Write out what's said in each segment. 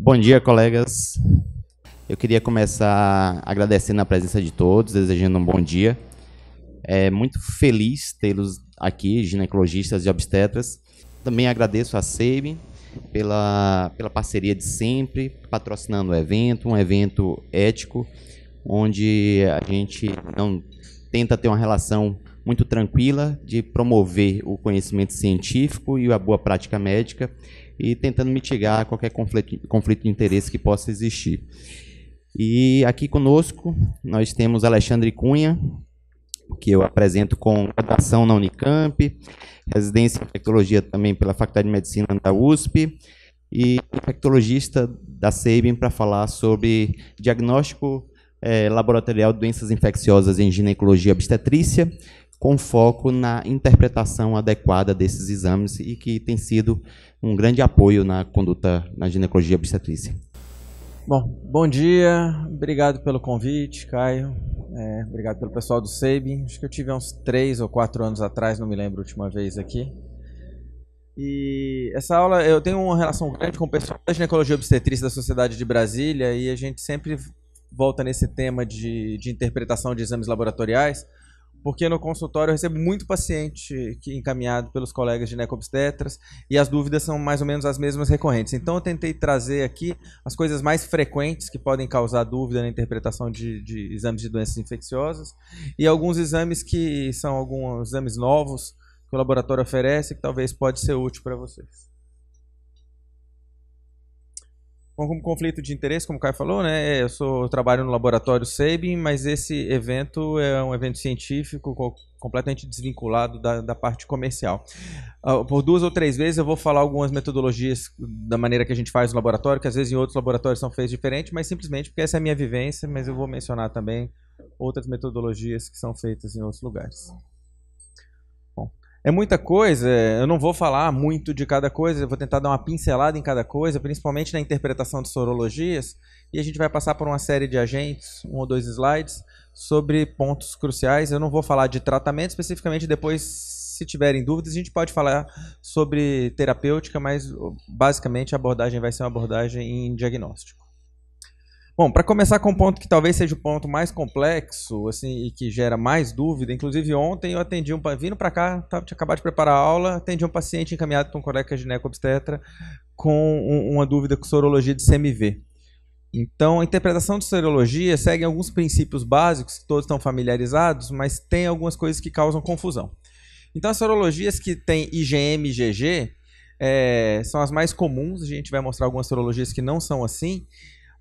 Bom dia, colegas. Eu queria começar agradecendo a presença de todos, desejando um bom dia. É muito feliz tê-los aqui, ginecologistas e obstetras. Também agradeço a SEIB pela, pela parceria de sempre, patrocinando o evento, um evento ético onde a gente não tenta ter uma relação muito tranquila de promover o conhecimento científico e a boa prática médica e tentando mitigar qualquer conflito, conflito de interesse que possa existir. E aqui conosco nós temos Alexandre Cunha, que eu apresento com graduação na Unicamp, residência em infectologia também pela Faculdade de Medicina da USP e infectologista da Sebin para falar sobre diagnóstico é, laboratorial de doenças infecciosas em ginecologia e obstetrícia, com foco na interpretação adequada desses exames e que tem sido um grande apoio na conduta na ginecologia e obstetrícia. Bom, bom dia, obrigado pelo convite, Caio. É, obrigado pelo pessoal do SEIB. Acho que eu tive uns três ou quatro anos atrás, não me lembro a última vez aqui. E essa aula, eu tenho uma relação grande com o pessoal da ginecologia obstetrícia da Sociedade de Brasília e a gente sempre volta nesse tema de, de interpretação de exames laboratoriais, porque no consultório eu recebo muito paciente que, encaminhado pelos colegas de necobstetras e as dúvidas são mais ou menos as mesmas recorrentes. Então eu tentei trazer aqui as coisas mais frequentes que podem causar dúvida na interpretação de, de exames de doenças infecciosas e alguns exames que são alguns exames novos que o laboratório oferece que talvez pode ser útil para vocês. como conflito de interesse, como o Caio falou, né? É, eu, sou, eu trabalho no laboratório Sabin, mas esse evento é um evento científico completamente desvinculado da, da parte comercial. Uh, por duas ou três vezes eu vou falar algumas metodologias da maneira que a gente faz no laboratório, que às vezes em outros laboratórios são feitas diferente, mas simplesmente porque essa é a minha vivência, mas eu vou mencionar também outras metodologias que são feitas em outros lugares. É muita coisa, eu não vou falar muito de cada coisa, eu vou tentar dar uma pincelada em cada coisa, principalmente na interpretação de sorologias, e a gente vai passar por uma série de agentes, um ou dois slides, sobre pontos cruciais. Eu não vou falar de tratamento especificamente, depois, se tiverem dúvidas, a gente pode falar sobre terapêutica, mas basicamente a abordagem vai ser uma abordagem em diagnóstico. Bom, para começar com um ponto que talvez seja o ponto mais complexo, assim, e que gera mais dúvida, inclusive ontem eu atendi um vindo para cá, tava, tá, tinha acabado de preparar a aula, atendi um paciente encaminhado para um colega gineco-obstetra com um, uma dúvida com sorologia de CMV. Então, a interpretação de sorologia segue alguns princípios básicos que todos estão familiarizados, mas tem algumas coisas que causam confusão. Então, as sorologias que têm IgM e IgG é, eh, são as mais comuns, a gente vai mostrar algumas sorologias que não são assim,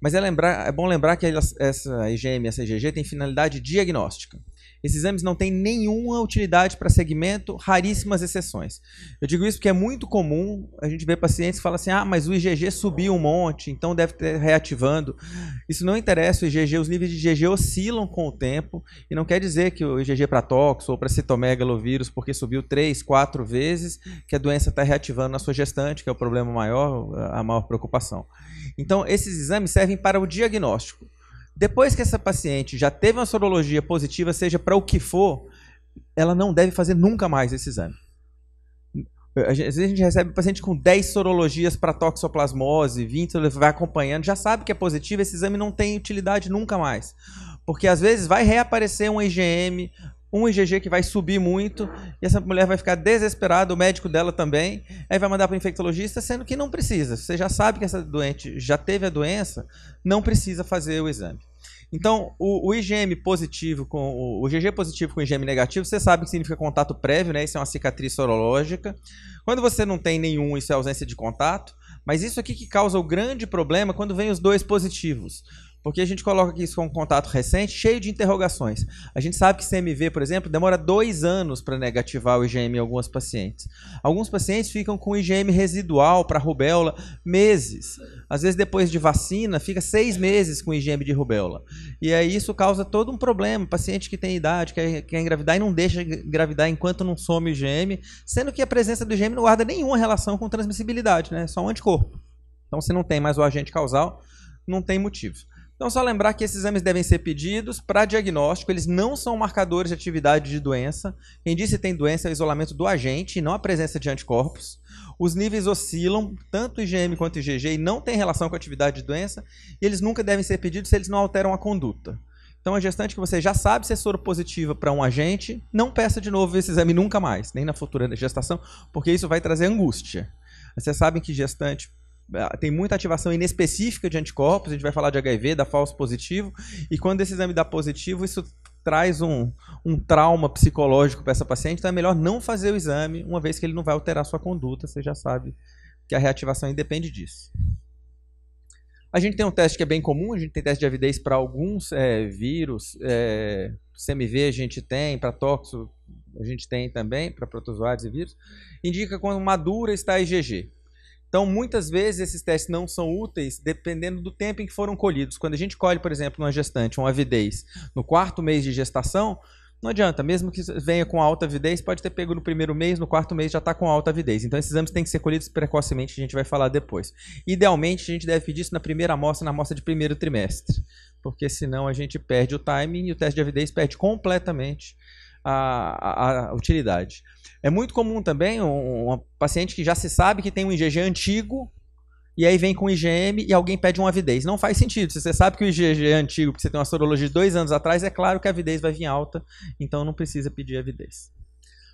mas é, lembrar, é bom lembrar que essa IgM e essa IgG tem finalidade diagnóstica. Esses exames não têm nenhuma utilidade para segmento, raríssimas exceções. Eu digo isso porque é muito comum a gente ver pacientes que falam assim: ah, mas o IgG subiu um monte, então deve estar reativando. Isso não interessa, o IgG, os níveis de IgG oscilam com o tempo e não quer dizer que o IgG é para tox ou para citomegalovírus, porque subiu três, quatro vezes, que a doença está reativando na sua gestante, que é o problema maior, a maior preocupação. Então, esses exames servem para o diagnóstico. Depois que essa paciente já teve uma sorologia positiva, seja para o que for, ela não deve fazer nunca mais esse exame. Às vezes a gente recebe paciente com 10 sorologias para toxoplasmose, 20, vai acompanhando, já sabe que é positivo, esse exame não tem utilidade nunca mais. Porque às vezes vai reaparecer um IgM, um IgG que vai subir muito e essa mulher vai ficar desesperada, o médico dela também, aí vai mandar para o infectologista, sendo que não precisa. Você já sabe que essa doente já teve a doença, não precisa fazer o exame. Então, o, o IgM positivo com o, o positivo com o IgM negativo, você sabe que significa contato prévio, né? Isso é uma cicatriz sorológica. Quando você não tem nenhum, isso é ausência de contato. Mas isso aqui que causa o grande problema quando vem os dois positivos. Porque a gente coloca isso com um contato recente, cheio de interrogações. A gente sabe que CMV, por exemplo, demora dois anos para negativar o IgM em algumas pacientes. Alguns pacientes ficam com IgM residual para rubéola meses. Às vezes, depois de vacina, fica seis meses com IgM de rubéola. E aí isso causa todo um problema. Paciente que tem idade, quer, quer engravidar e não deixa engravidar enquanto não some o IgM, sendo que a presença do IgM não guarda nenhuma relação com transmissibilidade, né? É só um anticorpo. Então, se não tem mais o agente causal, não tem motivo. Então, só lembrar que esses exames devem ser pedidos para diagnóstico, eles não são marcadores de atividade de doença. Quem disse que tem doença é o isolamento do agente, não a presença de anticorpos. Os níveis oscilam, tanto IgM quanto IgG, e não tem relação com a atividade de doença, e eles nunca devem ser pedidos se eles não alteram a conduta. Então, a gestante que você já sabe ser é soropositiva para um agente, não peça de novo esse exame nunca mais, nem na futura gestação, porque isso vai trazer angústia. Vocês sabem que gestante ah, tem muita ativação inespecífica de anticorpos, a gente vai falar de HIV, dá falso positivo, e quando esse exame dá positivo, isso traz um, um trauma psicológico para essa paciente, então é melhor não fazer o exame, uma vez que ele não vai alterar sua conduta, você já sabe que a reativação independe disso. A gente tem um teste que é bem comum, a gente tem teste de avidez para alguns é, vírus, é, eh, CMV a gente tem, para toxo a gente tem também, para protozoários e vírus. Indica quando madura está a IgG. Então, muitas vezes esses testes não são úteis dependendo do tempo em que foram colhidos. Quando a gente colhe, por exemplo, uma gestante, uma avidez, no quarto mês de gestação, não adianta, mesmo que venha com alta avidez, pode ter pego no primeiro mês, no quarto mês já está com alta avidez. Então esses exames têm que ser colhidos precocemente, a gente vai falar depois. Idealmente, a gente deve pedir isso na primeira amostra, na amostra de primeiro trimestre, porque senão a gente perde o timing e o teste de avidez perde completamente a, a, a utilidade. É muito comum também um, um, paciente que já se sabe que tem um IgG antigo e aí vem com IgM e alguém pede uma avidez. Não faz sentido. Se você sabe que o IgG é antigo, porque você tem uma sorologia de dois anos atrás, é claro que a avidez vai vir alta, então não precisa pedir avidez.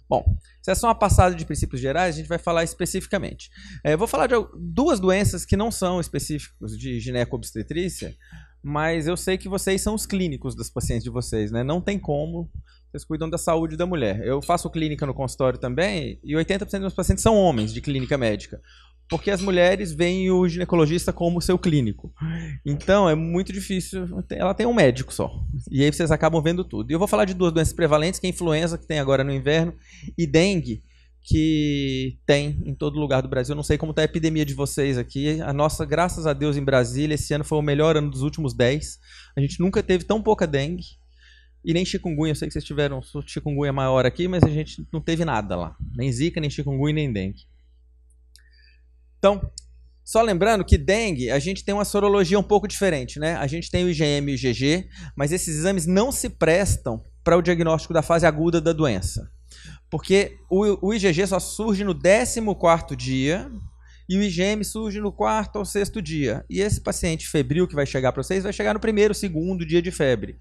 Bom, se é só uma passada de princípios gerais, a gente vai falar especificamente. É, vou falar de duas doenças que não são específicos de gineco-obstetrícia, mas eu sei que vocês são os clínicos dos pacientes de vocês, né? Não tem como vocês cuidam da saúde da mulher. Eu faço clínica no consultório também e 80% dos meus pacientes são homens de clínica médica. Porque as mulheres veem o ginecologista como seu clínico. Então é muito difícil. Ela tem um médico só. E aí vocês acabam vendo tudo. E eu vou falar de duas doenças prevalentes, que é a influenza, que tem agora no inverno, e dengue, que tem em todo lugar do Brasil. não sei como está a epidemia de vocês aqui. A nossa, graças a Deus, em Brasília, esse ano foi o melhor ano dos últimos 10. A gente nunca teve tão pouca dengue. E nem chikungunya, eu sei que vocês tiveram chikungunya maior aqui, mas a gente não teve nada lá. Nem zika, nem chikungunya, nem dengue. Então, só lembrando que dengue, a gente tem uma sorologia um pouco diferente, né? A gente tem o IgM e o IgG, mas esses exames não se prestam para o diagnóstico da fase aguda da doença. Porque o, o IgG só surge no 14º dia e o IgM surge no quarto ou sexto dia. E esse paciente febril que vai chegar para vocês vai chegar no primeiro, segundo dia de febre.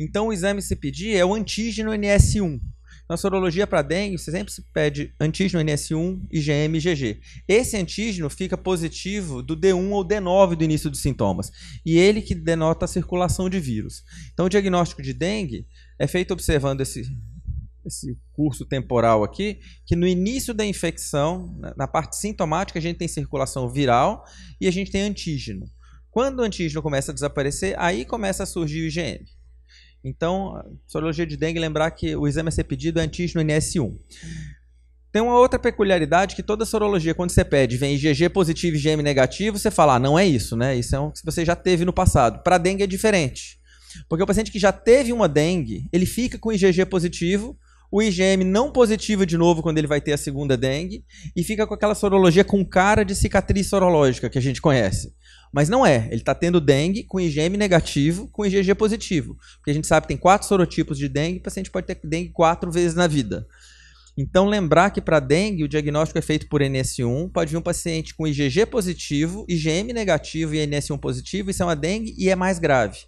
Então o exame se pedir é o antígeno NS1. Na sorologia para dengue, você sempre se pede antígeno NS1, IgM e IgG. Esse antígeno fica positivo do D1 ou D9 do início dos sintomas, e ele que denota a circulação de vírus. Então, o diagnóstico de dengue é feito observando esse, esse curso temporal aqui, que no início da infecção, na parte sintomática, a gente tem circulação viral e a gente tem antígeno. Quando o antígeno começa a desaparecer, aí começa a surgir o IgM. Então, sorologia de dengue, lembrar que o exame a ser pedido é antígeno NS1. Tem uma outra peculiaridade que toda sorologia, quando você pede, vem IgG positivo e IgM negativo, você fala, ah, não é isso, né? Isso é um que você já teve no passado. Para dengue é diferente. Porque o paciente que já teve uma dengue, ele fica com IgG positivo, o IgM não positivo de novo quando ele vai ter a segunda dengue, e fica com aquela sorologia com cara de cicatriz sorológica que a gente conhece. Mas não é. Ele está tendo dengue com IgM negativo, com IgG positivo. Porque a gente sabe que tem quatro sorotipos de dengue, o paciente pode ter dengue quatro vezes na vida. Então, lembrar que para dengue, o diagnóstico é feito por NS1. Pode vir um paciente com IgG positivo, IgM negativo e NS1 positivo. Isso é uma dengue e é mais grave.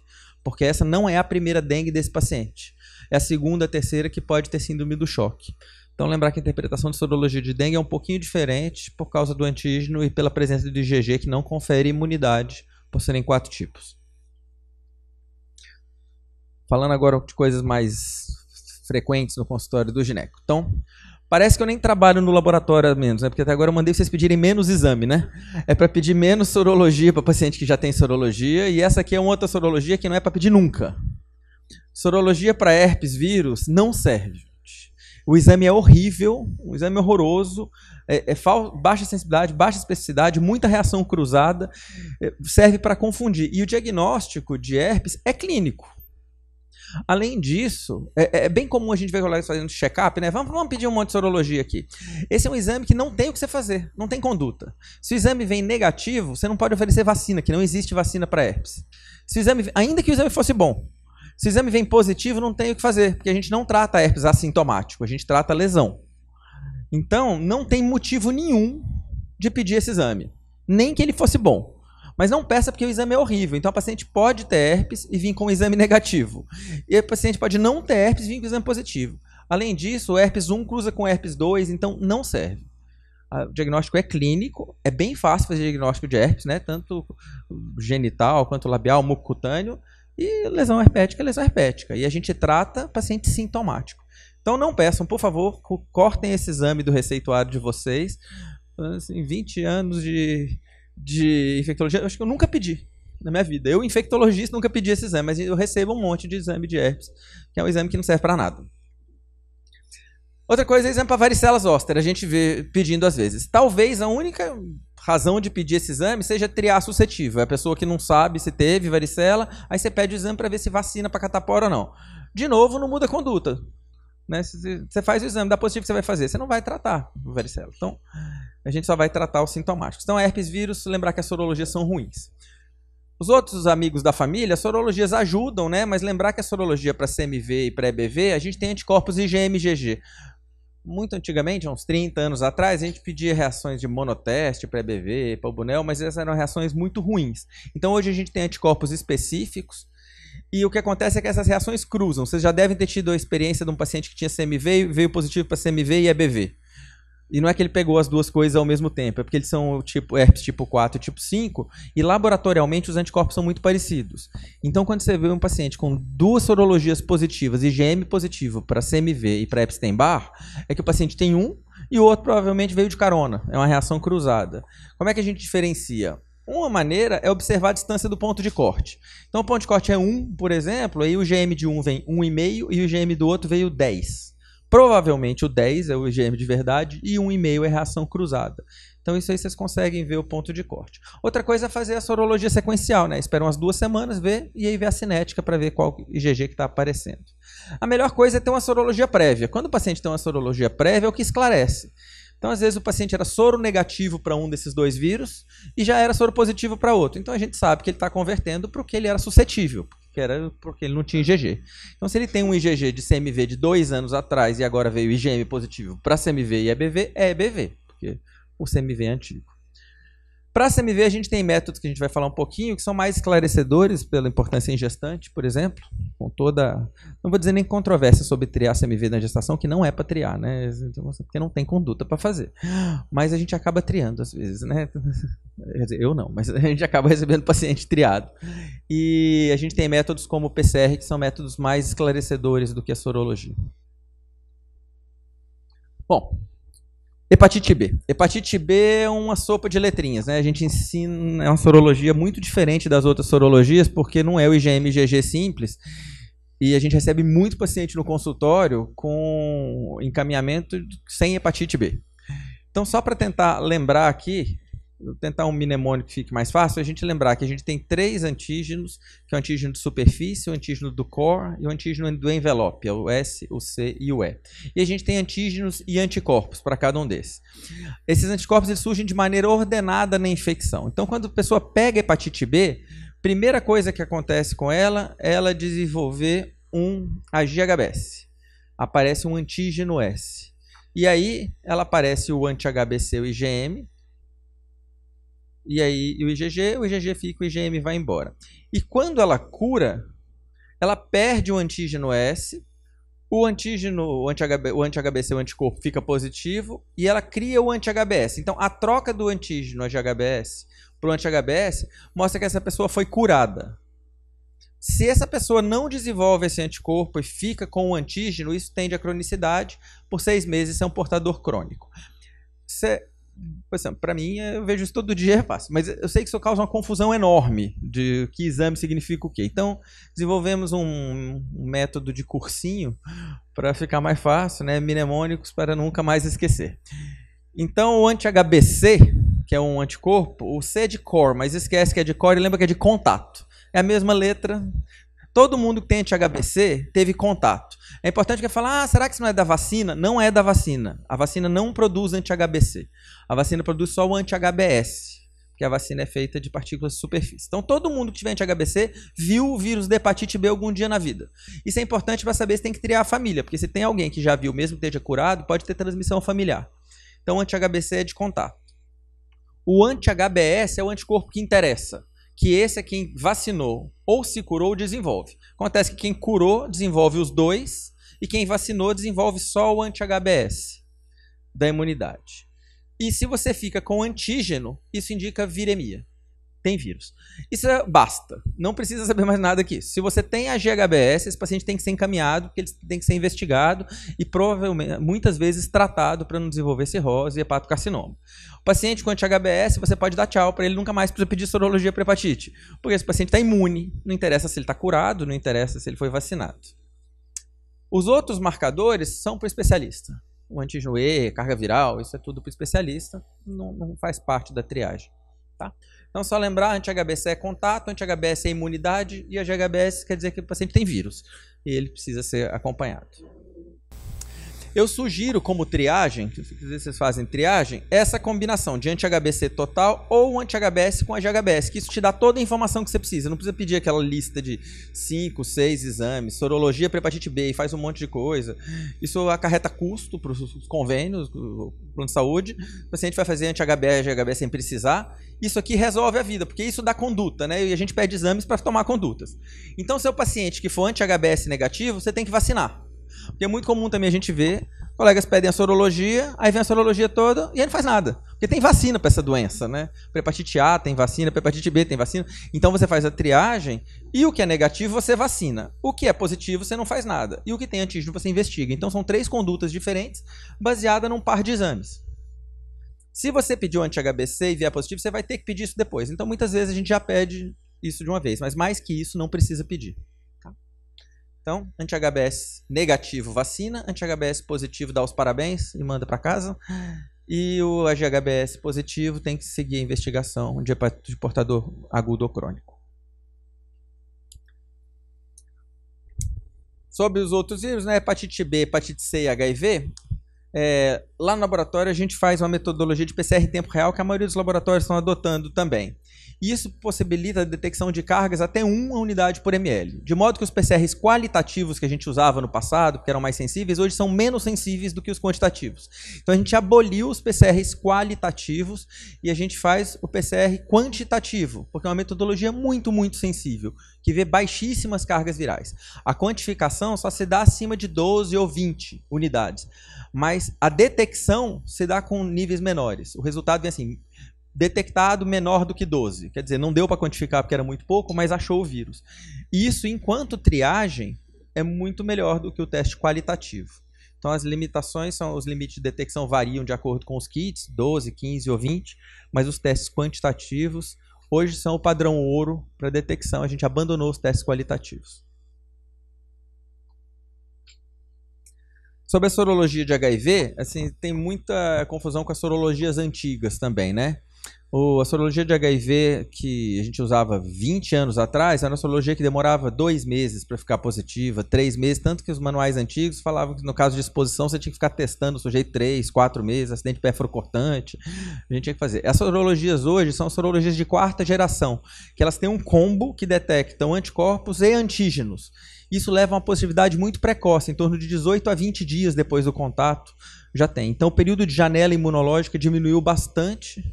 Porque essa não é a primeira dengue desse paciente. É a segunda, a terceira que pode ter síndrome do choque. Então, lembrar que a interpretação de sorologia de dengue é um pouquinho diferente por causa do antígeno e pela presença do IgG, que não confere imunidade, por serem quatro tipos. Falando agora de coisas mais frequentes no consultório do gineco. Então, Parece que eu nem trabalho no laboratório menos, né? Porque até agora eu mandei vocês pedirem menos exame, né? É para pedir menos sorologia para paciente que já tem sorologia, e essa aqui é uma outra sorologia que não é para pedir nunca. Sorologia para herpes vírus não serve. O exame é horrível, um exame horroroso, é, é baixa sensibilidade, baixa especificidade, muita reação cruzada, é, serve para confundir. E o diagnóstico de herpes é clínico. Além disso, é, é, bem comum a gente ver colegas fazendo check-up, né? Vamos, vamos, pedir um monte de sorologia aqui. Esse é um exame que não tem o que você fazer, não tem conduta. Se o exame vem negativo, você não pode oferecer vacina, que não existe vacina para herpes. Se o exame, ainda que o exame fosse bom, se o exame vem positivo, não tem o que fazer, porque a gente não trata herpes assintomático, a gente trata lesão. Então, não tem motivo nenhum de pedir esse exame, nem que ele fosse bom. Mas não peça porque o exame é horrível. Então, a paciente pode ter herpes e vir com exame negativo. E a paciente pode não ter herpes e vir com exame positivo. Além disso, o herpes 1 cruza com o herpes 2, então não serve. O diagnóstico é clínico, é bem fácil fazer diagnóstico de herpes, né? Tanto genital quanto labial, mucocutâneo. E lesão herpética é lesão herpética. E a gente trata paciente sintomático. Então não peçam, por favor, cortem esse exame do receituário de vocês. Assim, 20 anos de, de infectologia, acho que eu nunca pedi na minha vida. Eu, infectologista, nunca pedi esse exame, mas eu recebo um monte de exame de herpes, que é um exame que não serve para nada. Outra coisa é exame para varicelas zoster, a gente vê pedindo às vezes. Talvez a única razão de pedir esse exame seja triar suscetível. É a pessoa que não sabe se teve varicela, aí você pede o exame para ver se vacina para catapora ou não. De novo, não muda a conduta. Né? Você faz o exame, dá positivo, você vai fazer. Você não vai tratar o varicela. Então, a gente só vai tratar os sintomáticos. Então, herpes vírus, lembrar que as sorologias são ruins. Os outros amigos da família, as sorologias ajudam, né? Mas lembrar que a sorologia para CMV e para EBV, a gente tem anticorpos IgM-IgG muito antigamente, uns 30 anos atrás, a gente pedia reações de monoteste para EBV, para bunel, mas essas eram reações muito ruins. Então hoje a gente tem anticorpos específicos e o que acontece é que essas reações cruzam. Vocês já devem ter tido a experiência de um paciente que tinha CMV, veio positivo para CMV e EBV. E não é que ele pegou as duas coisas ao mesmo tempo, é porque eles são tipo herpes tipo 4 e tipo 5, e laboratorialmente os anticorpos são muito parecidos. Então, quando você vê um paciente com duas sorologias positivas, IgM positivo para CMV e para Epstein-Barr, é que o paciente tem um e o outro provavelmente veio de carona, é uma reação cruzada. Como é que a gente diferencia? Uma maneira é observar a distância do ponto de corte. Então, o ponto de corte é 1, por exemplo, aí o GM de um vem 1,5 e o GM do outro veio 10. Provavelmente o 10 é o IgM de verdade e 1,5 é reação cruzada. Então isso aí vocês conseguem ver o ponto de corte. Outra coisa é fazer a sorologia sequencial, né? Espera umas duas semanas, ver e aí ver a cinética para ver qual IgG que está aparecendo. A melhor coisa é ter uma sorologia prévia. Quando o paciente tem uma sorologia prévia, é o que esclarece. Então, às vezes, o paciente era soro negativo para um desses dois vírus e já era soro positivo para outro. Então, a gente sabe que ele está convertendo para o que ele era suscetível que era porque ele não tinha IgG. Então, se ele tem um IgG de CMV de dois anos atrás e agora veio IgM positivo para CMV e EBV, é EBV, porque o CMV é antigo. Para a CMV, a gente tem métodos que a gente vai falar um pouquinho, que são mais esclarecedores pela importância em gestante, por exemplo, com toda. Não vou dizer nem controvérsia sobre triar CMV na gestação, que não é para triar, né? Então, assim, porque não tem conduta para fazer. Mas a gente acaba triando às vezes, né? eu não, mas a gente acaba recebendo paciente triado. E a gente tem métodos como o PCR, que são métodos mais esclarecedores do que a sorologia. Bom, Hepatite B. Hepatite B é uma sopa de letrinhas, né? A gente ensina, é uma sorologia muito diferente das outras sorologias, porque não é o IgM-IgG simples. E a gente recebe muito paciente no consultório com encaminhamento sem hepatite B. Então, só para tentar lembrar aqui, Vou tentar um mnemônico que fique mais fácil, é a gente lembrar que a gente tem três antígenos, que é o antígeno de superfície, o antígeno do core e o antígeno do envelope, é o S, o C e o E. E a gente tem antígenos e anticorpos para cada um desses. Esses anticorpos eles surgem de maneira ordenada na infecção. Então, quando a pessoa pega hepatite B, primeira coisa que acontece com ela é ela desenvolver um AGHBS. Aparece um antígeno S. E aí ela aparece o anti-HBC, o IgM, e aí o IgG, o IgG fica, o IgM vai embora. E quando ela cura, ela perde o antígeno S, o antígeno, o anti-HB, o anti-HBC, o anticorpo fica positivo e ela cria o anti-HBS. Então a troca do antígeno anti-HBS para o anti-HBS mostra que essa pessoa foi curada. Se essa pessoa não desenvolve esse anticorpo e fica com o antígeno, isso tende a cronicidade. Por seis meses, é um portador crônico. Cê, por exemplo, para mim, eu vejo isso todo dia, é fácil. Mas eu sei que isso causa uma confusão enorme de que exame significa o quê. Então, desenvolvemos um método de cursinho para ficar mais fácil, né? Mnemônicos para nunca mais esquecer. Então, o anti-HBC, que é um anticorpo, o C é de core, mas esquece que é de core e lembra que é de contato. É a mesma letra, Todo mundo que tem anti HBC teve contato. É importante que falar, ah, será que isso não é da vacina? Não é da vacina. A vacina não produz anti-HBC. A vacina produz só o anti-HBS, que a vacina é feita de partículas de superfície. Então, todo mundo que tiver anti-HBC viu o vírus de hepatite B algum dia na vida. Isso é importante para saber se tem que triar a família, porque se tem alguém que já viu, mesmo que esteja curado, pode ter transmissão familiar. Então, anti-HBC é de contato. O anti-HBS é o anticorpo que interessa, que esse é quem vacinou ou se curou ou desenvolve. Acontece que quem curou desenvolve os dois e quem vacinou desenvolve só o anti-HBS da imunidade. E se você fica com antígeno, isso indica viremia tem vírus. Isso é basta. Não precisa saber mais nada aqui. Se você tem a GHBS, esse paciente tem que ser encaminhado, porque ele tem que ser investigado e provavelmente, muitas vezes, tratado para não desenvolver cirrose e hepatocarcinoma. O paciente com anti-HBS, você pode dar tchau para ele, nunca mais precisa pedir sorologia para hepatite, porque esse paciente está imune. Não interessa se ele está curado, não interessa se ele foi vacinado. Os outros marcadores são para o especialista. O antijoe, carga viral, isso é tudo para o especialista, não, não faz parte da triagem. Tá? Então, só lembrar, anti-HBS é contato, anti-HBS é imunidade, e a GHBS quer dizer que o paciente tem vírus. E ele precisa ser acompanhado. Eu sugiro como triagem, se vocês fazem triagem, essa combinação de anti-HBC total ou anti-HBS com anti-HBS, que isso te dá toda a informação que você precisa. Não precisa pedir aquela lista de 5, 6 exames, sorologia para hepatite B e faz um monte de coisa. Isso acarreta custo para os convênios, plano de saúde. O paciente vai fazer anti-HBS, anti-HBS sem precisar. Isso aqui resolve a vida, porque isso dá conduta, né? E a gente pede exames para tomar condutas. Então, seu é paciente que for anti-HBS negativo, você tem que vacinar. Porque é muito comum também a gente ver colegas pedem a sorologia, aí vem a sorologia toda e ele não faz nada. Porque tem vacina para essa doença, né? Para hepatite A tem vacina, para hepatite B tem vacina. Então você faz a triagem e o que é negativo você vacina. O que é positivo você não faz nada. E o que tem antígeno você investiga. Então são três condutas diferentes baseadas num par de exames. Se você pediu anti-HBC e vier positivo, você vai ter que pedir isso depois. Então muitas vezes a gente já pede isso de uma vez, mas mais que isso não precisa pedir. Então, anti-HBS negativo vacina, anti-HBS positivo dá os parabéns e manda para casa. E o HBS positivo tem que seguir a investigação de hepatite portador agudo ou crônico. Sobre os outros vírus, né, hepatite B, hepatite C e HIV, é, lá no laboratório a gente faz uma metodologia de PCR em tempo real que a maioria dos laboratórios estão adotando também. Isso possibilita a detecção de cargas até uma unidade por ml, de modo que os PCRs qualitativos que a gente usava no passado, que eram mais sensíveis, hoje são menos sensíveis do que os quantitativos. Então a gente aboliu os PCRs qualitativos e a gente faz o PCR quantitativo, porque é uma metodologia muito, muito sensível, que vê baixíssimas cargas virais. A quantificação só se dá acima de 12 ou 20 unidades, mas a detecção se dá com níveis menores. O resultado vem assim, detectado menor do que 12. Quer dizer, não deu para quantificar porque era muito pouco, mas achou o vírus. E isso, enquanto triagem, é muito melhor do que o teste qualitativo. Então, as limitações são, os limites de detecção variam de acordo com os kits, 12, 15 ou 20, mas os testes quantitativos hoje são o padrão ouro para detecção. A gente abandonou os testes qualitativos. Sobre a sorologia de HIV, assim, tem muita confusão com as sorologias antigas também, né? O, a sorologia de HIV que a gente usava 20 anos atrás era uma sorologia que demorava dois meses para ficar positiva, três meses, tanto que os manuais antigos falavam que no caso de exposição você tinha que ficar testando o sujeito três, quatro meses, acidente pérfuro cortante, a gente tinha que fazer. As sorologias hoje são sorologias de quarta geração, que elas têm um combo que detectam anticorpos e antígenos. Isso leva a uma positividade muito precoce, em torno de 18 a 20 dias depois do contato já tem. Então o período de janela imunológica diminuiu bastante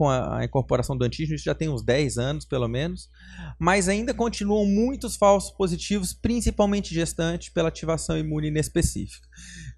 com a, incorporação do antígeno, isso já tem uns 10 anos pelo menos, mas ainda continuam muitos falsos positivos, principalmente gestantes, pela ativação imune inespecífica.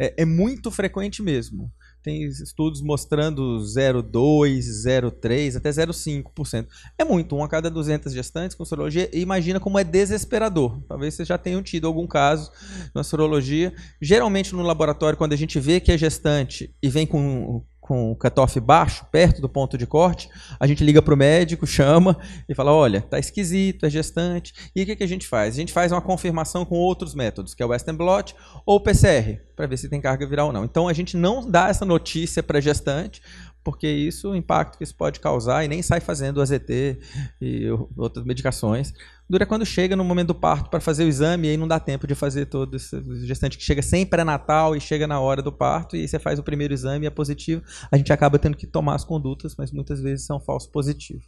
É, é muito frequente mesmo. Tem estudos mostrando 0,2, 0,3, até 0,5%. É muito, um a cada 200 gestantes com sorologia. Imagina como é desesperador. Talvez vocês já tenham tido algum caso na sorologia. Geralmente no laboratório, quando a gente vê que é gestante e vem com com o cutoff baixo, perto do ponto de corte, a gente liga para o médico, chama e fala: olha, tá esquisito, é gestante. E o que, que a gente faz? A gente faz uma confirmação com outros métodos, que é o Western blot ou PCR, para ver se tem carga viral ou não. Então a gente não dá essa notícia para gestante, porque isso, o é impacto que isso pode causar, e nem sai fazendo o AZT e outras medicações. Dura quando chega no momento do parto para fazer o exame, e aí não dá tempo de fazer todo esse gestante que chega sem pré-natal e chega na hora do parto, e você faz o primeiro exame e é positivo, a gente acaba tendo que tomar as condutas, mas muitas vezes são falso positivo.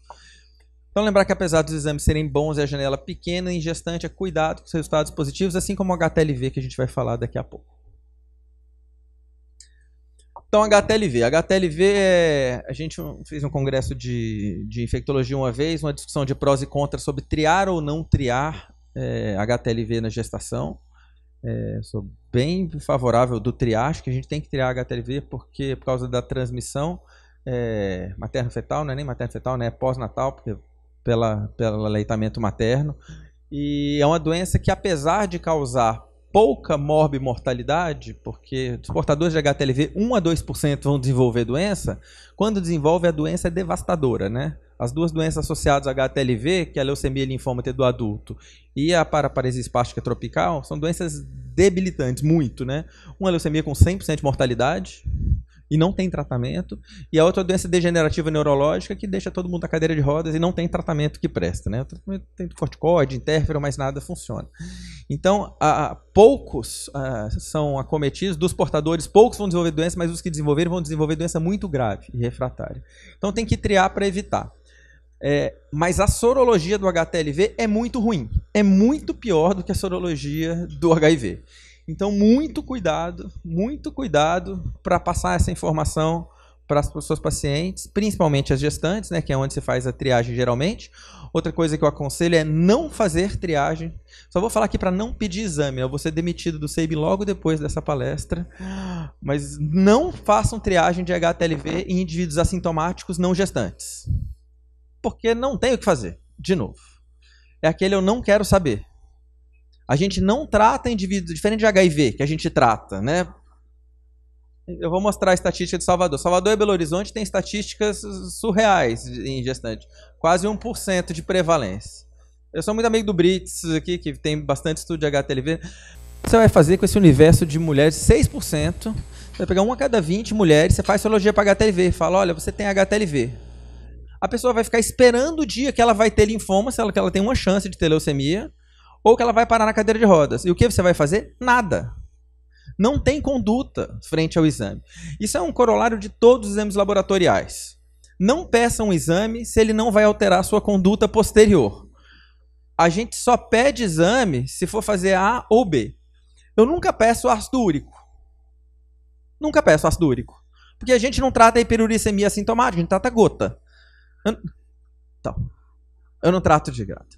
Então, lembrar que apesar dos exames serem bons e é a janela pequena em gestante, é cuidado com os resultados positivos, assim como o HTLV que a gente vai falar daqui a pouco. Então, HTLV. HTLV é. A gente fez um congresso de, de infectologia uma vez, uma discussão de prós e contras sobre triar ou não triar é, HTLV na gestação. É, sou bem favorável do triagem, que a gente tem que triar HTLV porque, por causa da transmissão é, materno-fetal, não é nem materno-fetal, né? É pós-natal, porque pela, pelo aleitamento materno. E é uma doença que, apesar de causar pouca morbimortalidade, porque os portadores de HTLV, 1 a 2% vão desenvolver doença, quando desenvolve a doença é devastadora, né? As duas doenças associadas ao HTLV, que é a leucemia e linfoma do adulto, e a paraparesia espástica tropical, são doenças debilitantes, muito, né? Uma leucemia com 100% de mortalidade, e não tem tratamento. E a outra doença degenerativa neurológica que deixa todo mundo na cadeira de rodas e não tem tratamento que presta. Né? O tratamento tem corticoide, interferon, mas nada funciona. Então, a poucos a, são acometidos, dos portadores, poucos vão desenvolver doença, mas os que desenvolveram vão desenvolver doença muito grave e refratária. Então, tem que triar para evitar. É, mas a sorologia do HTLV é muito ruim. É muito pior do que a sorologia do HIV. Então, muito cuidado, muito cuidado para passar essa informação para as pessoas pacientes, principalmente as gestantes, né, que é onde se faz a triagem geralmente. Outra coisa que eu aconselho é não fazer triagem. Só vou falar aqui para não pedir exame. Eu vou ser demitido do SEIB logo depois dessa palestra. Mas não façam triagem de HTLV em indivíduos assintomáticos não gestantes. Porque não tem o que fazer. De novo. É aquele eu não quero saber. A gente não trata indivíduos diferente de HIV, que a gente trata, né? Eu vou mostrar a estatística de Salvador. Salvador e Belo Horizonte tem estatísticas surreais em gestante. Quase 1% de prevalência. Eu sou muito amigo do Brits aqui, que tem bastante estudo de HTLV. Você vai fazer com esse universo de mulheres 6%. Você vai pegar uma a cada 20 mulheres, você faz sorologia para HTLV. Fala, olha, você tem HTLV. A pessoa vai ficar esperando o dia que ela vai ter linfoma, se ela, que ela tem uma chance de ter leucemia ou que ela vai parar na cadeira de rodas. E o que você vai fazer? Nada. Não tem conduta frente ao exame. Isso é um corolário de todos os exames laboratoriais. Não peça um exame se ele não vai alterar a sua conduta posterior. A gente só pede exame se for fazer A ou B. Eu nunca peço ácido úrico. Nunca peço ácido úrico. Porque a gente não trata a hiperuricemia sintomática. a gente trata gota. Eu... Então, eu não trato de grato.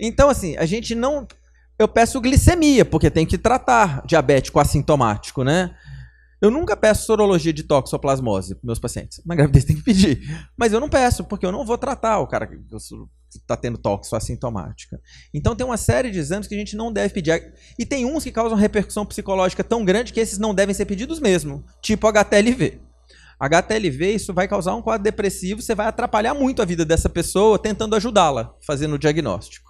Então, assim, a gente não. Eu peço glicemia, porque tem que tratar diabético assintomático, né? Eu nunca peço sorologia de toxoplasmose para meus pacientes. Na gravidez tem que pedir. Mas eu não peço, porque eu não vou tratar o cara que está tendo toxo assintomática. Então tem uma série de exames que a gente não deve pedir. E tem uns que causam repercussão psicológica tão grande que esses não devem ser pedidos mesmo. Tipo HTLV. HTLV, isso vai causar um quadro depressivo, você vai atrapalhar muito a vida dessa pessoa tentando ajudá-la, fazendo o diagnóstico.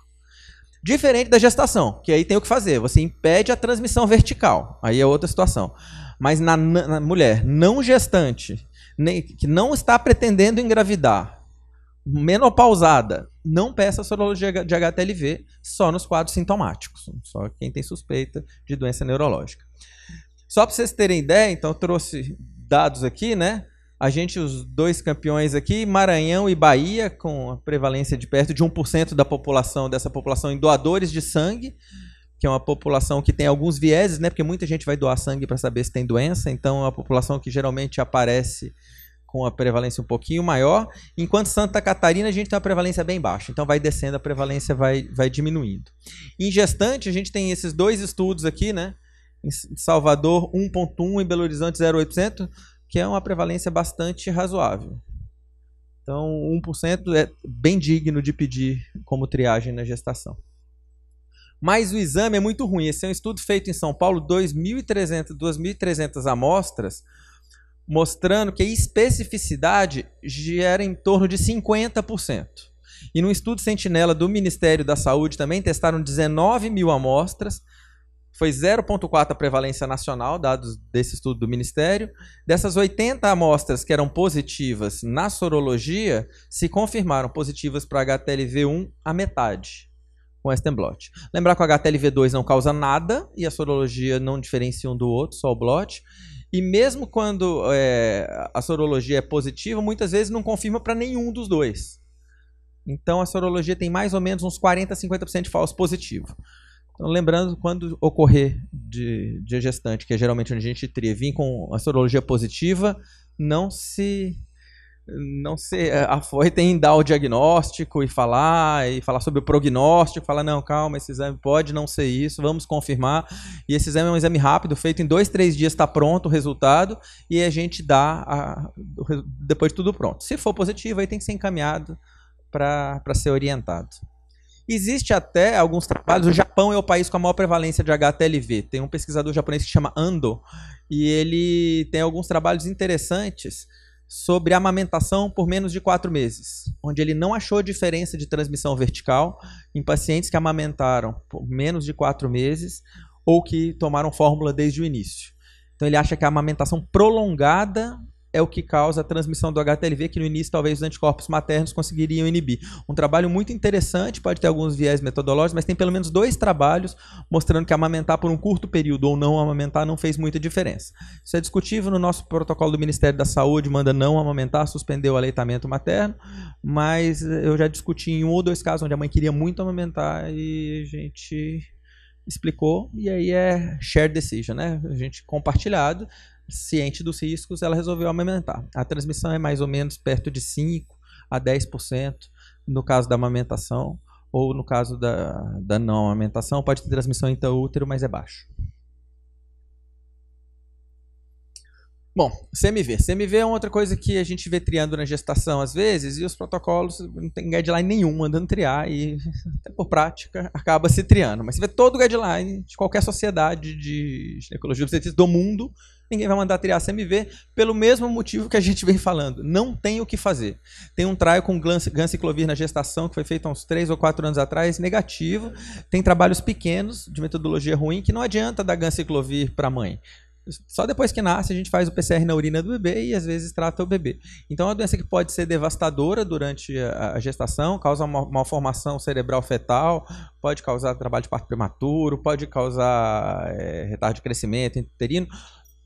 Diferente da gestação, que aí tem o que fazer, você impede a transmissão vertical, aí é outra situação. Mas na, na mulher não gestante, nem, que não está pretendendo engravidar, menopausada, não peça sorologia de HTLV só nos quadros sintomáticos, só quem tem suspeita de doença neurológica. Só para vocês terem ideia, então eu trouxe dados aqui, né? A gente, os dois campeões aqui, Maranhão e Bahia, com a prevalência de perto de 1% da população, dessa população em doadores de sangue, que é uma população que tem alguns vieses, né? Porque muita gente vai doar sangue para saber se tem doença, então é uma população que geralmente aparece com a prevalência um pouquinho maior, enquanto Santa Catarina a gente tem uma prevalência bem baixa, então vai descendo, a prevalência vai, vai diminuindo. Em gestante, a gente tem esses dois estudos aqui, né? Em Salvador, 1,1 em Belo Horizonte, 0,8% que é uma prevalência bastante razoável. Então, 1% é bem digno de pedir como triagem na gestação. Mas o exame é muito ruim. Esse é um estudo feito em São Paulo, 2.300 amostras, mostrando que a especificidade gera em torno de 50%. E num estudo sentinela do Ministério da Saúde também testaram 19 mil amostras, foi 0,4 a prevalência nacional, dados desse estudo do Ministério. Dessas 80 amostras que eram positivas na sorologia, se confirmaram positivas para HTLV1 a metade com Western blot. Lembrar que o HTLV2 não causa nada e a sorologia não diferencia um do outro, só o blot. E mesmo quando é, a sorologia é positiva, muitas vezes não confirma para nenhum dos dois. Então a sorologia tem mais ou menos uns 40, 50% de falso positivo. Então, lembrando, quando ocorrer de, de gestante, que é geralmente onde a gente tria, vir com a sorologia positiva, não se não se é, afoitem em dar o diagnóstico e falar, e falar sobre o prognóstico, falar, não, calma, esse exame pode não ser isso, vamos confirmar. E esse exame é um exame rápido, feito em dois, três dias está pronto o resultado, e a gente dá a, depois de tudo pronto. Se for positivo, aí tem que ser encaminhado para ser orientado. Existe até alguns trabalhos, o Japão é o país com a maior prevalência de HTLV. Tem um pesquisador japonês que chama Ando, e ele tem alguns trabalhos interessantes sobre amamentação por menos de quatro meses, onde ele não achou diferença de transmissão vertical em pacientes que amamentaram por menos de quatro meses ou que tomaram fórmula desde o início. Então ele acha que a amamentação prolongada é o que causa a transmissão do HTLV, que no início talvez os anticorpos maternos conseguiriam inibir. Um trabalho muito interessante, pode ter alguns viés metodológicos, mas tem pelo menos dois trabalhos mostrando que amamentar por um curto período ou não amamentar não fez muita diferença. Isso é discutível no nosso protocolo do Ministério da Saúde, manda não amamentar, suspender o aleitamento materno, mas eu já discuti em um ou dois casos onde a mãe queria muito amamentar e a gente explicou, e aí é shared decision, né? A gente compartilhado, ciente dos riscos, ela resolveu amamentar. A transmissão é mais ou menos perto de 5 a 10% no caso da amamentação, ou no caso da, da não amamentação, pode ter transmissão intraútero, mas é baixo. Bom, CMV. CMV é outra coisa que a gente vê triando na gestação às vezes, e os protocolos não tem guideline nenhum mandando triar, e até por prática acaba se triando. Mas você vê todo o guideline de qualquer sociedade de ginecologia obstetrícia do mundo, ninguém vai mandar triar CMV, pelo mesmo motivo que a gente vem falando. Não tem o que fazer. Tem um trial com ganciclovir na gestação, que foi feito há uns 3 ou 4 anos atrás, negativo. Tem trabalhos pequenos, de metodologia ruim, que não adianta dar ganciclovir para a mãe. Só depois que nasce a gente faz o PCR na urina do bebê e às vezes trata o bebê. Então é uma doença que pode ser devastadora durante a gestação, causa uma malformação cerebral fetal, pode causar trabalho de parto prematuro, pode causar é, retardo de crescimento interino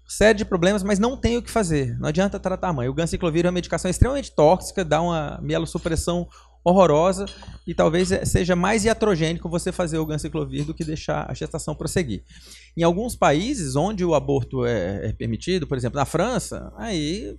série de problemas, mas não tem o que fazer. Não adianta tratar a mãe. O ganciclovir é uma medicação extremamente tóxica, dá uma mielosupressão horrorosa e talvez eh, seja mais iatrogênico você fazer o ganciclovir do que deixar a gestação prosseguir. Em alguns países onde o aborto é, é permitido, por exemplo, na França, aí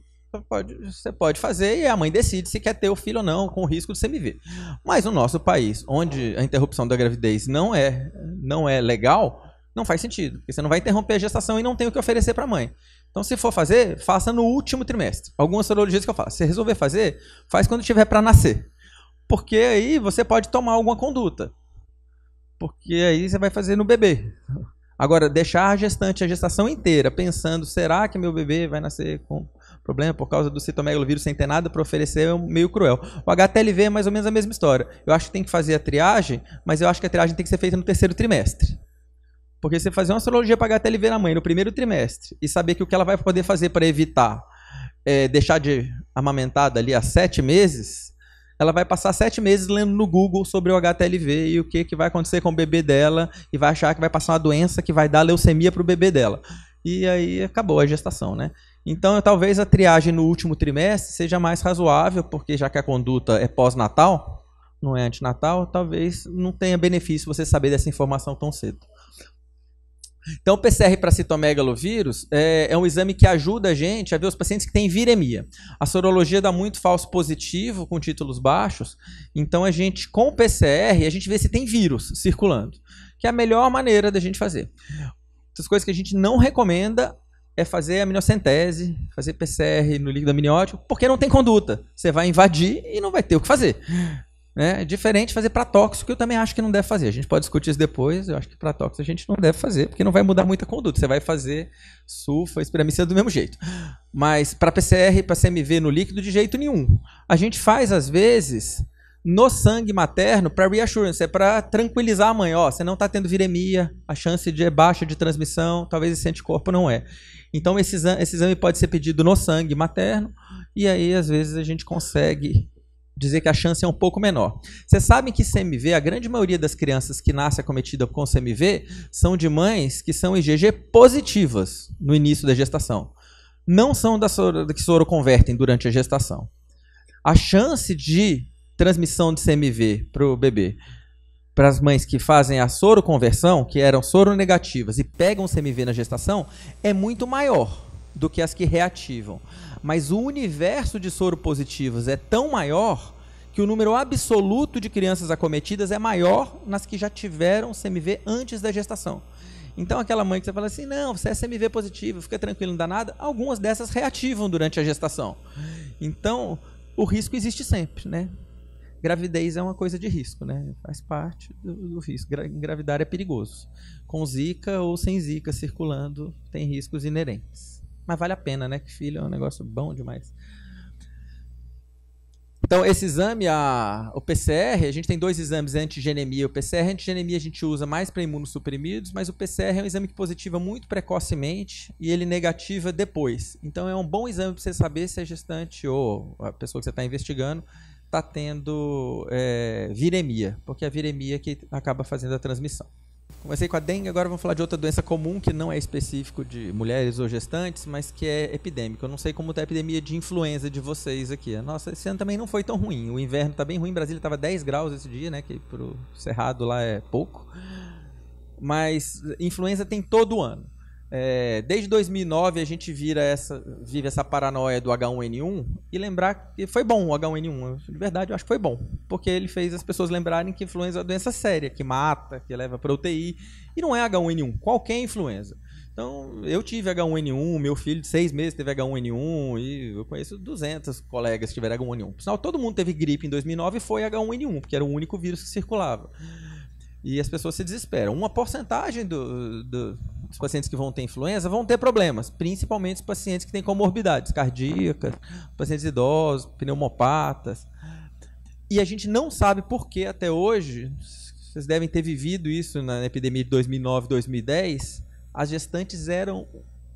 pode, você pode fazer e a mãe decide se quer ter o filho ou não, com o risco de CMV. Mas no nosso país, onde a interrupção da gravidez não é, não é legal, não faz sentido, porque você não vai interromper a gestação e não tem o que oferecer para a mãe. Então, se for fazer, faça no último trimestre. Algumas cirurgias que eu falo, Se resolver fazer, faz quando tiver para nascer. Porque aí você pode tomar alguma conduta. Porque aí você vai fazer no bebê. Agora, deixar a gestante a gestação inteira pensando: será que meu bebê vai nascer com problema por causa do citomegalovírus sem ter nada para oferecer é meio cruel. O HTLV é mais ou menos a mesma história. Eu acho que tem que fazer a triagem, mas eu acho que a triagem tem que ser feita no terceiro trimestre. Porque você fazer uma sorologia para HTLV na mãe no primeiro trimestre e saber que o que ela vai poder fazer para evitar é, deixar de amamentada ali há sete meses, ela vai passar sete meses lendo no Google sobre o HTLV e o que, que vai acontecer com o bebê dela e vai achar que vai passar uma doença que vai dar leucemia para o bebê dela. E aí acabou a gestação, né? Então, talvez a triagem no último trimestre seja mais razoável, porque já que a conduta é pós-natal, não é antenatal, talvez não tenha benefício você saber dessa informação tão cedo. Então, o PCR para citomegalovírus é, é, um exame que ajuda a gente a ver os pacientes que têm viremia. A sorologia dá muito falso positivo com títulos baixos. Então, a gente, com o PCR, a gente vê se tem vírus circulando, que é a melhor maneira da gente fazer. Outras coisas que a gente não recomenda é fazer aminocentese, fazer PCR no líquido amniótico, porque não tem conduta. Você vai invadir e não vai ter o que fazer. Né? É diferente fazer para tóxico, que eu também acho que não deve fazer. A gente pode discutir isso depois. Eu acho que para tóxico a gente não deve fazer, porque não vai mudar muita conduta. Você vai fazer sulfa, esperamicina do mesmo jeito. Mas para PCR, para CMV no líquido, de jeito nenhum. A gente faz, às vezes, no sangue materno para reassurance, é para tranquilizar a mãe. Ó, você não está tendo viremia, a chance de é baixa de transmissão, talvez esse anticorpo não é. Então esse exame pode ser pedido no sangue materno e aí às vezes a gente consegue dizer que a chance é um pouco menor. Vocês sabem que CMV, a grande maioria das crianças que nasce acometida com CMV são de mães que são IgG positivas no início da gestação. Não são da soro, convertem durante a gestação. A chance de transmissão de CMV para o bebê, para as mães que fazem a soroconversão, que eram soronegativas e pegam CMV na gestação, é muito maior do que as que reativam. Mas o universo de soro positivos é tão maior que o número absoluto de crianças acometidas é maior nas que já tiveram CMV antes da gestação. Então, aquela mãe que você fala assim: não, você é CMV positivo, fica tranquilo, não dá nada. Algumas dessas reativam durante a gestação. Então, o risco existe sempre, né? Gravidez é uma coisa de risco, né? Faz parte do, do risco. engravidar é perigoso. Com zika ou sem zika circulando, tem riscos inerentes. Mas vale a pena, né? Que filho é um negócio bom demais. Então, esse exame, a, o PCR, a gente tem dois exames, antigenemia e o PCR. antigenemia a gente usa mais para imunossuprimidos, mas o PCR é um exame que positiva muito precocemente e ele negativa depois. Então, é um bom exame para você saber se a gestante ou a pessoa que você está investigando está tendo é, viremia, porque é a viremia que acaba fazendo a transmissão. Comecei com a dengue, agora vamos falar de outra doença comum que não é específico de mulheres ou gestantes, mas que é epidêmica. Eu não sei como tá a epidemia de influenza de vocês aqui. Nossa, esse ano também não foi tão ruim. O inverno tá bem ruim, Brasília estava 10 graus esse dia, né? Que o cerrado lá é pouco. Mas influenza tem todo ano. É, desde 2009 a gente vira essa, vive essa paranoia do H1N1 e lembrar que foi bom o H1N1. De verdade, eu acho que foi bom, porque ele fez as pessoas lembrarem que influenza é uma doença séria, que mata, que leva para UTI. E não é H1N1, qualquer influenza. Então, eu tive H1N1, meu filho de seis meses teve H1N1 e eu conheço 200 colegas que tiveram H1N1. Por sinal, todo mundo teve gripe em 2009 e foi H1N1, porque era o único vírus que circulava. E as pessoas se desesperam. Uma porcentagem do, do, dos pacientes que vão ter influenza vão ter problemas, principalmente os pacientes que têm comorbidades cardíacas, pacientes idosos, pneumopatas. E a gente não sabe por que até hoje, vocês devem ter vivido isso na epidemia de 2009, 2010, as gestantes eram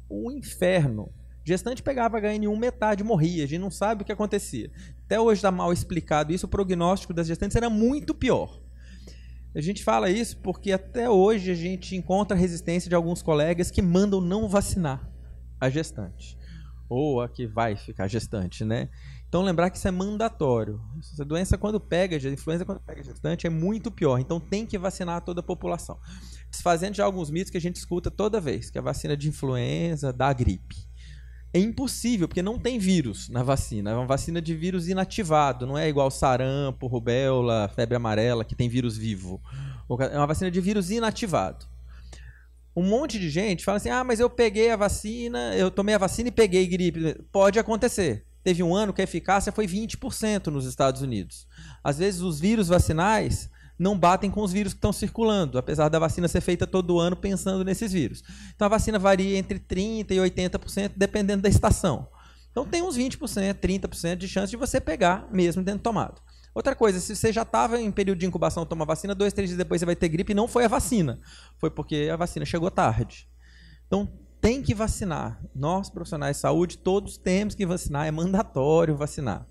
o inferno. Gestante pegava HN1, metade morria, a gente não sabe o que acontecia. Até hoje está mal explicado isso, o prognóstico das gestantes era muito pior. A gente fala isso porque até hoje a gente encontra resistência de alguns colegas que mandam não vacinar a gestante ou a que vai ficar gestante, né? Então lembrar que isso é mandatório. Essa doença quando pega, a influenza quando pega gestante é muito pior. Então tem que vacinar toda a população. Desfazendo já alguns mitos que a gente escuta toda vez, que a vacina de influenza dá gripe é impossível, porque não tem vírus na vacina. É uma vacina de vírus inativado, não é igual sarampo, rubéola, febre amarela, que tem vírus vivo. É uma vacina de vírus inativado. Um monte de gente fala assim: ah, mas eu peguei a vacina, eu tomei a vacina e peguei gripe. Pode acontecer. Teve um ano que a eficácia foi 20% nos Estados Unidos. Às vezes, os vírus vacinais não batem com os vírus que estão circulando, apesar da vacina ser feita todo ano pensando nesses vírus. Então a vacina varia entre 30% e 80%, dependendo da estação. Então tem uns 20%, 30% de chance de você pegar mesmo dentro tomado. Outra coisa, se você já estava em período de incubação, toma vacina, dois, três dias depois você vai ter gripe, e não foi a vacina. Foi porque a vacina chegou tarde. Então, tem que vacinar. Nós, profissionais de saúde, todos temos que vacinar, é mandatório vacinar.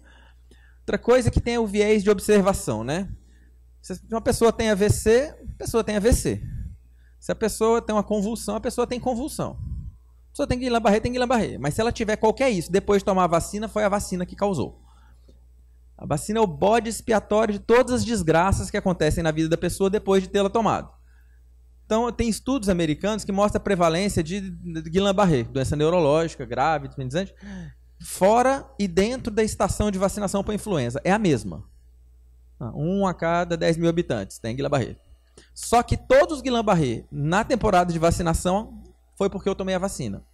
Outra coisa é que tem é o viés de observação, né? Se uma pessoa tem AVC, a pessoa tem AVC. Se a pessoa tem uma convulsão, a pessoa tem convulsão. A pessoa tem Guillain-Barré, tem Guillain-Barré. Mas se ela tiver qualquer isso, depois de tomar a vacina, foi a vacina que causou. A vacina é o bode expiatório de todas as desgraças que acontecem na vida da pessoa depois de tê-la tomado. Então, tem estudos americanos que mostram a prevalência de Guillain-Barré, doença neurológica grave, fora e dentro da estação de vacinação para influenza. É a mesma. Ah, um a cada 10 mil habitantes tem Guillain-Barré. Só que todos os Guillain-Barré na temporada de vacinação foi porque eu tomei a vacina.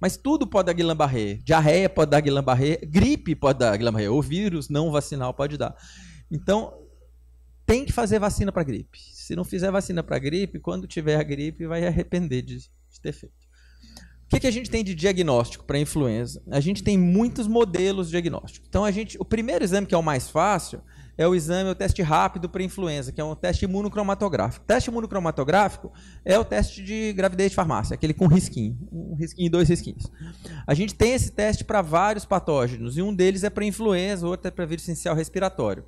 Mas tudo pode dar Guillain-Barré. Diarreia pode dar Guillain-Barré. Gripe pode dar Guillain-Barré. O vírus não vacinal pode dar. Então, tem que fazer vacina para gripe. Se não fizer vacina para gripe, quando tiver a gripe, vai arrepender de, de ter feito. O que, que, a gente tem de diagnóstico para influenza? A gente tem muitos modelos de diagnóstico. Então, a gente, o primeiro exame que é o mais fácil é o exame, é o teste rápido para influenza, que é um teste imunocromatográfico. O teste imunocromatográfico é o teste de gravidez de farmácia, aquele com risquinho, um risquinho e dois risquinhos. A gente tem esse teste para vários patógenos, e um deles é para influenza, o outro é para vírus essencial respiratório.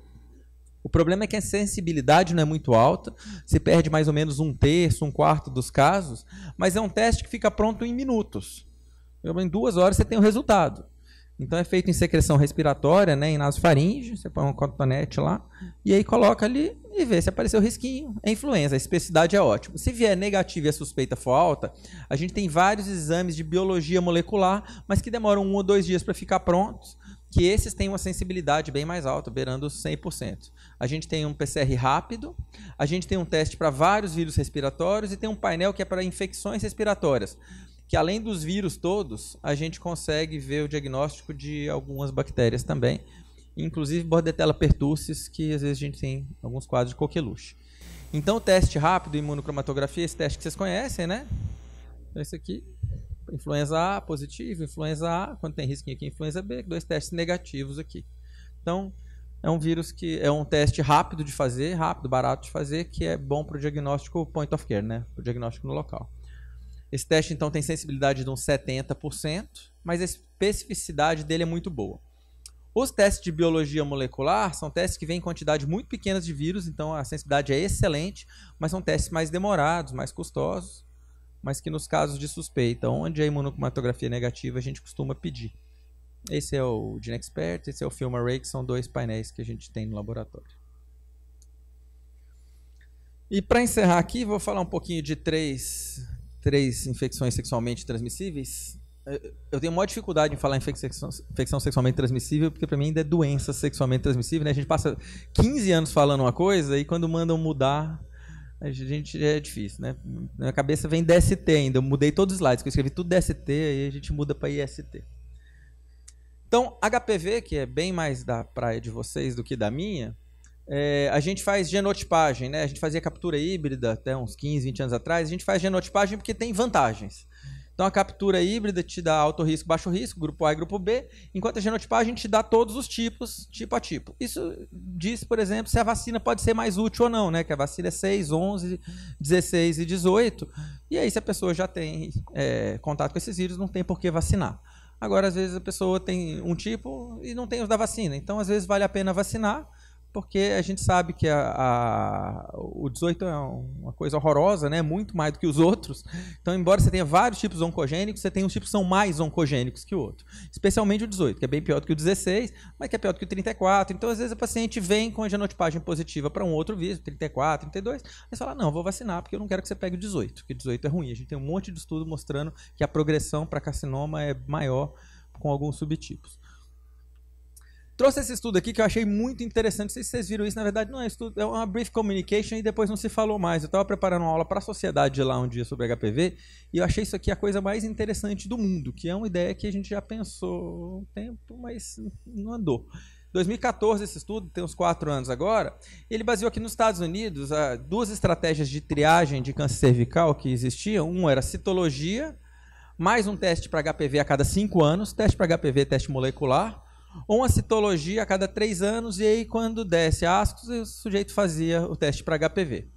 O problema é que a sensibilidade não é muito alta, se perde mais ou menos um terço, um quarto dos casos, mas é um teste que fica pronto em minutos. Em duas horas você tem o resultado. Então é feito em secreção respiratória, né, em nasofaringe, você põe um cotonete lá, e aí coloca ali e vê se apareceu risquinho. É influenza, a especificidade é ótima. Se vier negativa e a suspeita for alta, a gente tem vários exames de biologia molecular, mas que demoram um ou dois dias para ficar prontos, que esses têm uma sensibilidade bem mais alta, beirando 100%. A gente tem um PCR rápido, a gente tem um teste para vários vírus respiratórios e tem um painel que é para infecções respiratórias que além dos vírus todos, a gente consegue ver o diagnóstico de algumas bactérias também, inclusive Bordetella pertussis, que às vezes a gente tem alguns quadros de coqueluche. Então, o teste rápido, imunocromatografia, esse teste que vocês conhecem, né? Esse aqui, influenza A positivo, influenza A, quando tem risquinho aqui, influenza B, dois testes negativos aqui. Então, é um vírus que é um teste rápido de fazer, rápido, barato de fazer, que é bom para o diagnóstico point of care, né? Para o diagnóstico no local. Esse teste, então, tem sensibilidade de uns 70%, mas a especificidade dele é muito boa. Os testes de biologia molecular são testes que vêm em quantidades muito pequenas de vírus, então a sensibilidade é excelente, mas são testes mais demorados, mais custosos, mas que nos casos de suspeita, onde a imunocromatografia é negativa, a gente costuma pedir. Esse é o GeneXpert, esse é o FilmArray, que são dois painéis que a gente tem no laboratório. E para encerrar aqui, vou falar um pouquinho de três três infecções sexualmente transmissíveis, eu tenho maior dificuldade em falar em infecção sexualmente transmissível, porque para mim ainda é doença sexualmente transmissível, né? A gente passa 15 anos falando uma coisa e quando mandam mudar, a gente é difícil, né? Na minha cabeça vem DST ainda, eu mudei todos os slides, que eu escrevi tudo DST, aí a gente muda para IST. Então, HPV, que é bem mais da praia de vocês do que da minha, é, a gente faz genotipagem, né? A gente fazia captura híbrida até uns 15, 20 anos atrás. A gente faz genotipagem porque tem vantagens. Então a captura híbrida te dá alto risco, baixo risco, grupo A e grupo B, enquanto a genotipagem te dá todos os tipos, tipo a tipo. Isso diz, por exemplo, se a vacina pode ser mais útil ou não, né? Que a vacina é 6, 11, 16 e 18. E aí, se a pessoa já tem é, contato com esses vírus, não tem por que vacinar. Agora, às vezes, a pessoa tem um tipo e não tem os da vacina. Então, às vezes, vale a pena vacinar porque a gente sabe que a, a, o 18 é uma coisa horrorosa, né? muito mais do que os outros. Então, embora você tenha vários tipos oncogênicos, você tem uns tipos que são mais oncogênicos que o outro. Especialmente o 18, que é bem pior do que o 16, mas que é pior do que o 34. Então, às vezes, o paciente vem com a genotipagem positiva para um outro vírus, 34, 32, mas fala, não, vou vacinar porque eu não quero que você pegue o 18, porque o 18 é ruim. A gente tem um monte de estudo mostrando que a progressão para carcinoma é maior com alguns subtipos. Trouxe esse estudo aqui que eu achei muito interessante. Não sei se vocês viram isso, na verdade não é estudo, é uma brief communication e depois não se falou mais. Eu estava preparando uma aula para a sociedade lá um dia sobre HPV e eu achei isso aqui a coisa mais interessante do mundo, que é uma ideia que a gente já pensou um tempo, mas não andou. 2014 esse estudo, tem uns 4 anos agora, ele baseou aqui nos Estados Unidos ah, duas estratégias de triagem de câncer cervical que existiam. Um era citologia, mais um teste para HPV a cada 5 anos, teste para HPV, teste molecular, ou uma citologia a cada três anos, e aí quando desce ascos, o sujeito fazia o teste para HPV.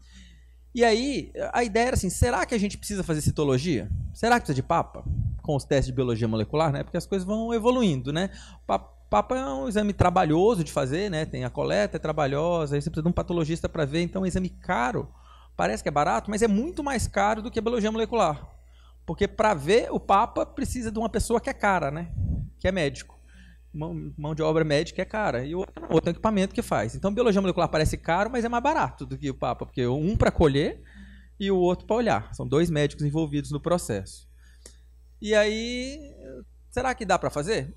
E aí, a ideia era assim, será que a gente precisa fazer citologia? Será que precisa de papa? Com os testes de biologia molecular, né? Porque as coisas vão evoluindo, né? Papa é um exame trabalhoso de fazer, né? Tem a coleta, é trabalhosa, aí você precisa de um patologista para ver, então é um exame caro. Parece que é barato, mas é muito mais caro do que a biologia molecular. Porque para ver o papa precisa de uma pessoa que é cara, né? Que é médico mão, de obra médica é cara e o outro não, é o outro equipamento que faz. Então, biologia molecular parece caro, mas é mais barato do que o papo, porque é um para colher e o outro para olhar. São dois médicos envolvidos no processo. E aí, será que dá para fazer?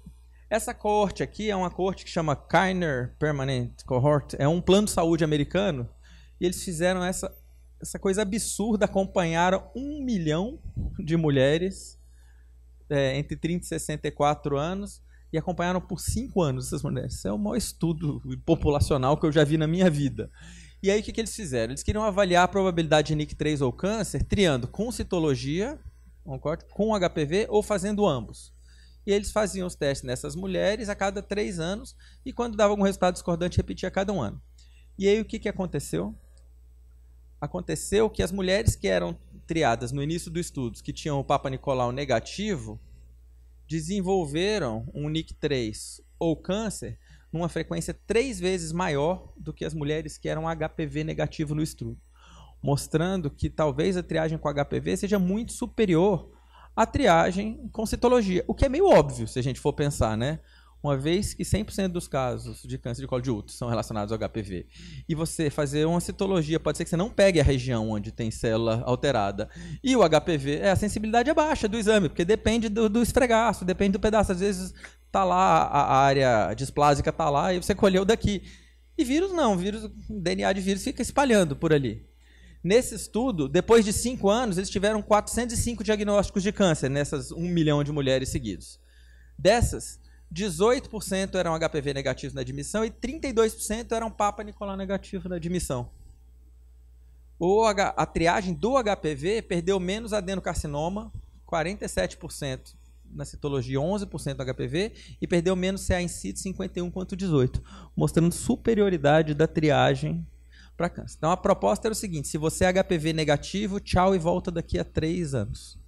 Essa corte aqui é uma corte que chama Kiner Permanent Cohort, é um plano de saúde americano, e eles fizeram essa, essa coisa absurda, acompanharam um milhão de mulheres é, entre 30 e 64 anos, e acompanharam por cinco anos essas mulheres. Isso é o maior estudo populacional que eu já vi na minha vida. E aí o que, que eles fizeram? Eles queriam avaliar a probabilidade de NIC3 ou câncer triando com citologia, com HPV ou fazendo ambos. E eles faziam os testes nessas mulheres a cada três anos e quando dava algum resultado discordante repetia cada um ano. E aí o que, que aconteceu? Aconteceu que as mulheres que eram triadas no início do estudo, que tinham o Papa Nicolau negativo, desenvolveram um NIC3 ou câncer numa frequência três vezes maior do que as mulheres que eram HPV negativo no estudo, mostrando que talvez a triagem com HPV seja muito superior à triagem com citologia, o que é meio óbvio se a gente for pensar, né? uma vez que 100% dos casos de câncer de colo de útero são relacionados ao HPV, e você fazer uma citologia, pode ser que você não pegue a região onde tem célula alterada. E o HPV, é, a sensibilidade é baixa do exame, porque depende do, do esfregaço, depende do pedaço. Às vezes tá lá, a, área displásica tá lá e você colheu daqui. E vírus não, vírus, DNA de vírus fica espalhando por ali. Nesse estudo, depois de cinco anos, eles tiveram 405 diagnósticos de câncer nessas um milhão de mulheres seguidas Dessas, 18% eram HPV negativo na admissão e 32% eram Papa Nicolau negativo na admissão. O H, a triagem do HPV perdeu menos adenocarcinoma, 47% na citologia, 11% do HPV, e perdeu menos CA em situ, 51% quanto 18%, mostrando superioridade da triagem para câncer. Então a proposta era o seguinte: se você é HPV negativo, tchau e volta daqui a 3 anos.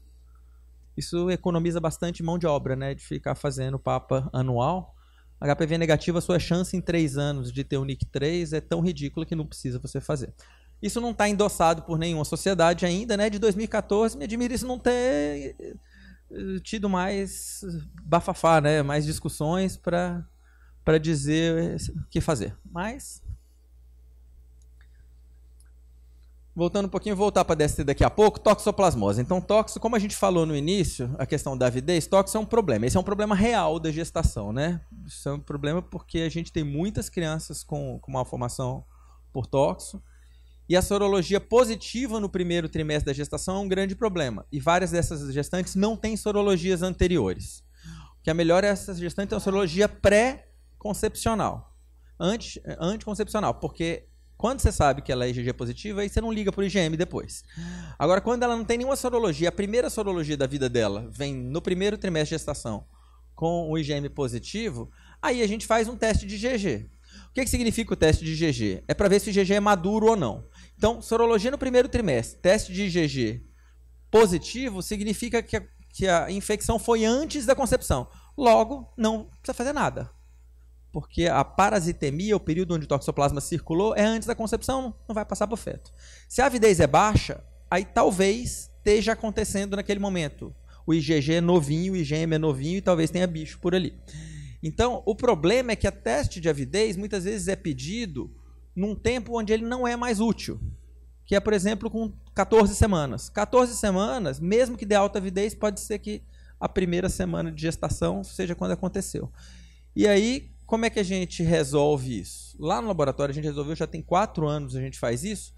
Isso economiza bastante mão de obra, né? De ficar fazendo papa anual. HPV negativa, sua chance em 3 anos de ter o NIC 3 é tão ridícula que não precisa você fazer. Isso não está endossado por nenhuma sociedade ainda, né? De 2014, me admira isso não ter eh, tido mais bafafá, né? Mais discussões para dizer o que fazer. Mas voltando um pouquinho, voltar para a DST daqui a pouco, toxoplasmose. Então, tóxico, como a gente falou no início, a questão da avidez, tóxico é um problema. Esse é um problema real da gestação, né? Isso é um problema porque a gente tem muitas crianças com, com malformação por tóxico. E a sorologia positiva no primeiro trimestre da gestação é um grande problema. E várias dessas gestantes não têm sorologias anteriores. O que é melhor é essa gestante ter é uma sorologia pré-concepcional. anticoncepcional, porque quando você sabe que ela é IgG positiva, aí você não liga pro IgM depois. Agora, quando ela não tem nenhuma sorologia, a primeira sorologia da vida dela vem no primeiro trimestre de gestação com o IgM positivo, aí a gente faz um teste de IgG. O que, que significa o teste de IgG? É para ver se o IgG é maduro ou não. Então, sorologia no primeiro trimestre, teste de IgG positivo, significa que a, que a infecção foi antes da concepção. Logo, não precisa fazer nada porque a parasitemia, o período onde o toxoplasma circulou, é antes da concepção, não vai passar para o feto. Se a avidez é baixa, aí talvez esteja acontecendo naquele momento. O IgG é novinho, o IgM é novinho e talvez tenha bicho por ali. Então, o problema é que a teste de avidez muitas vezes é pedido num tempo onde ele não é mais útil, que é, por exemplo, com 14 semanas. 14 semanas, mesmo que dê alta avidez, pode ser que a primeira semana de gestação seja quando aconteceu. E aí, como é que a gente resolve isso? Lá no laboratório a gente resolveu, já tem quatro anos a gente faz isso.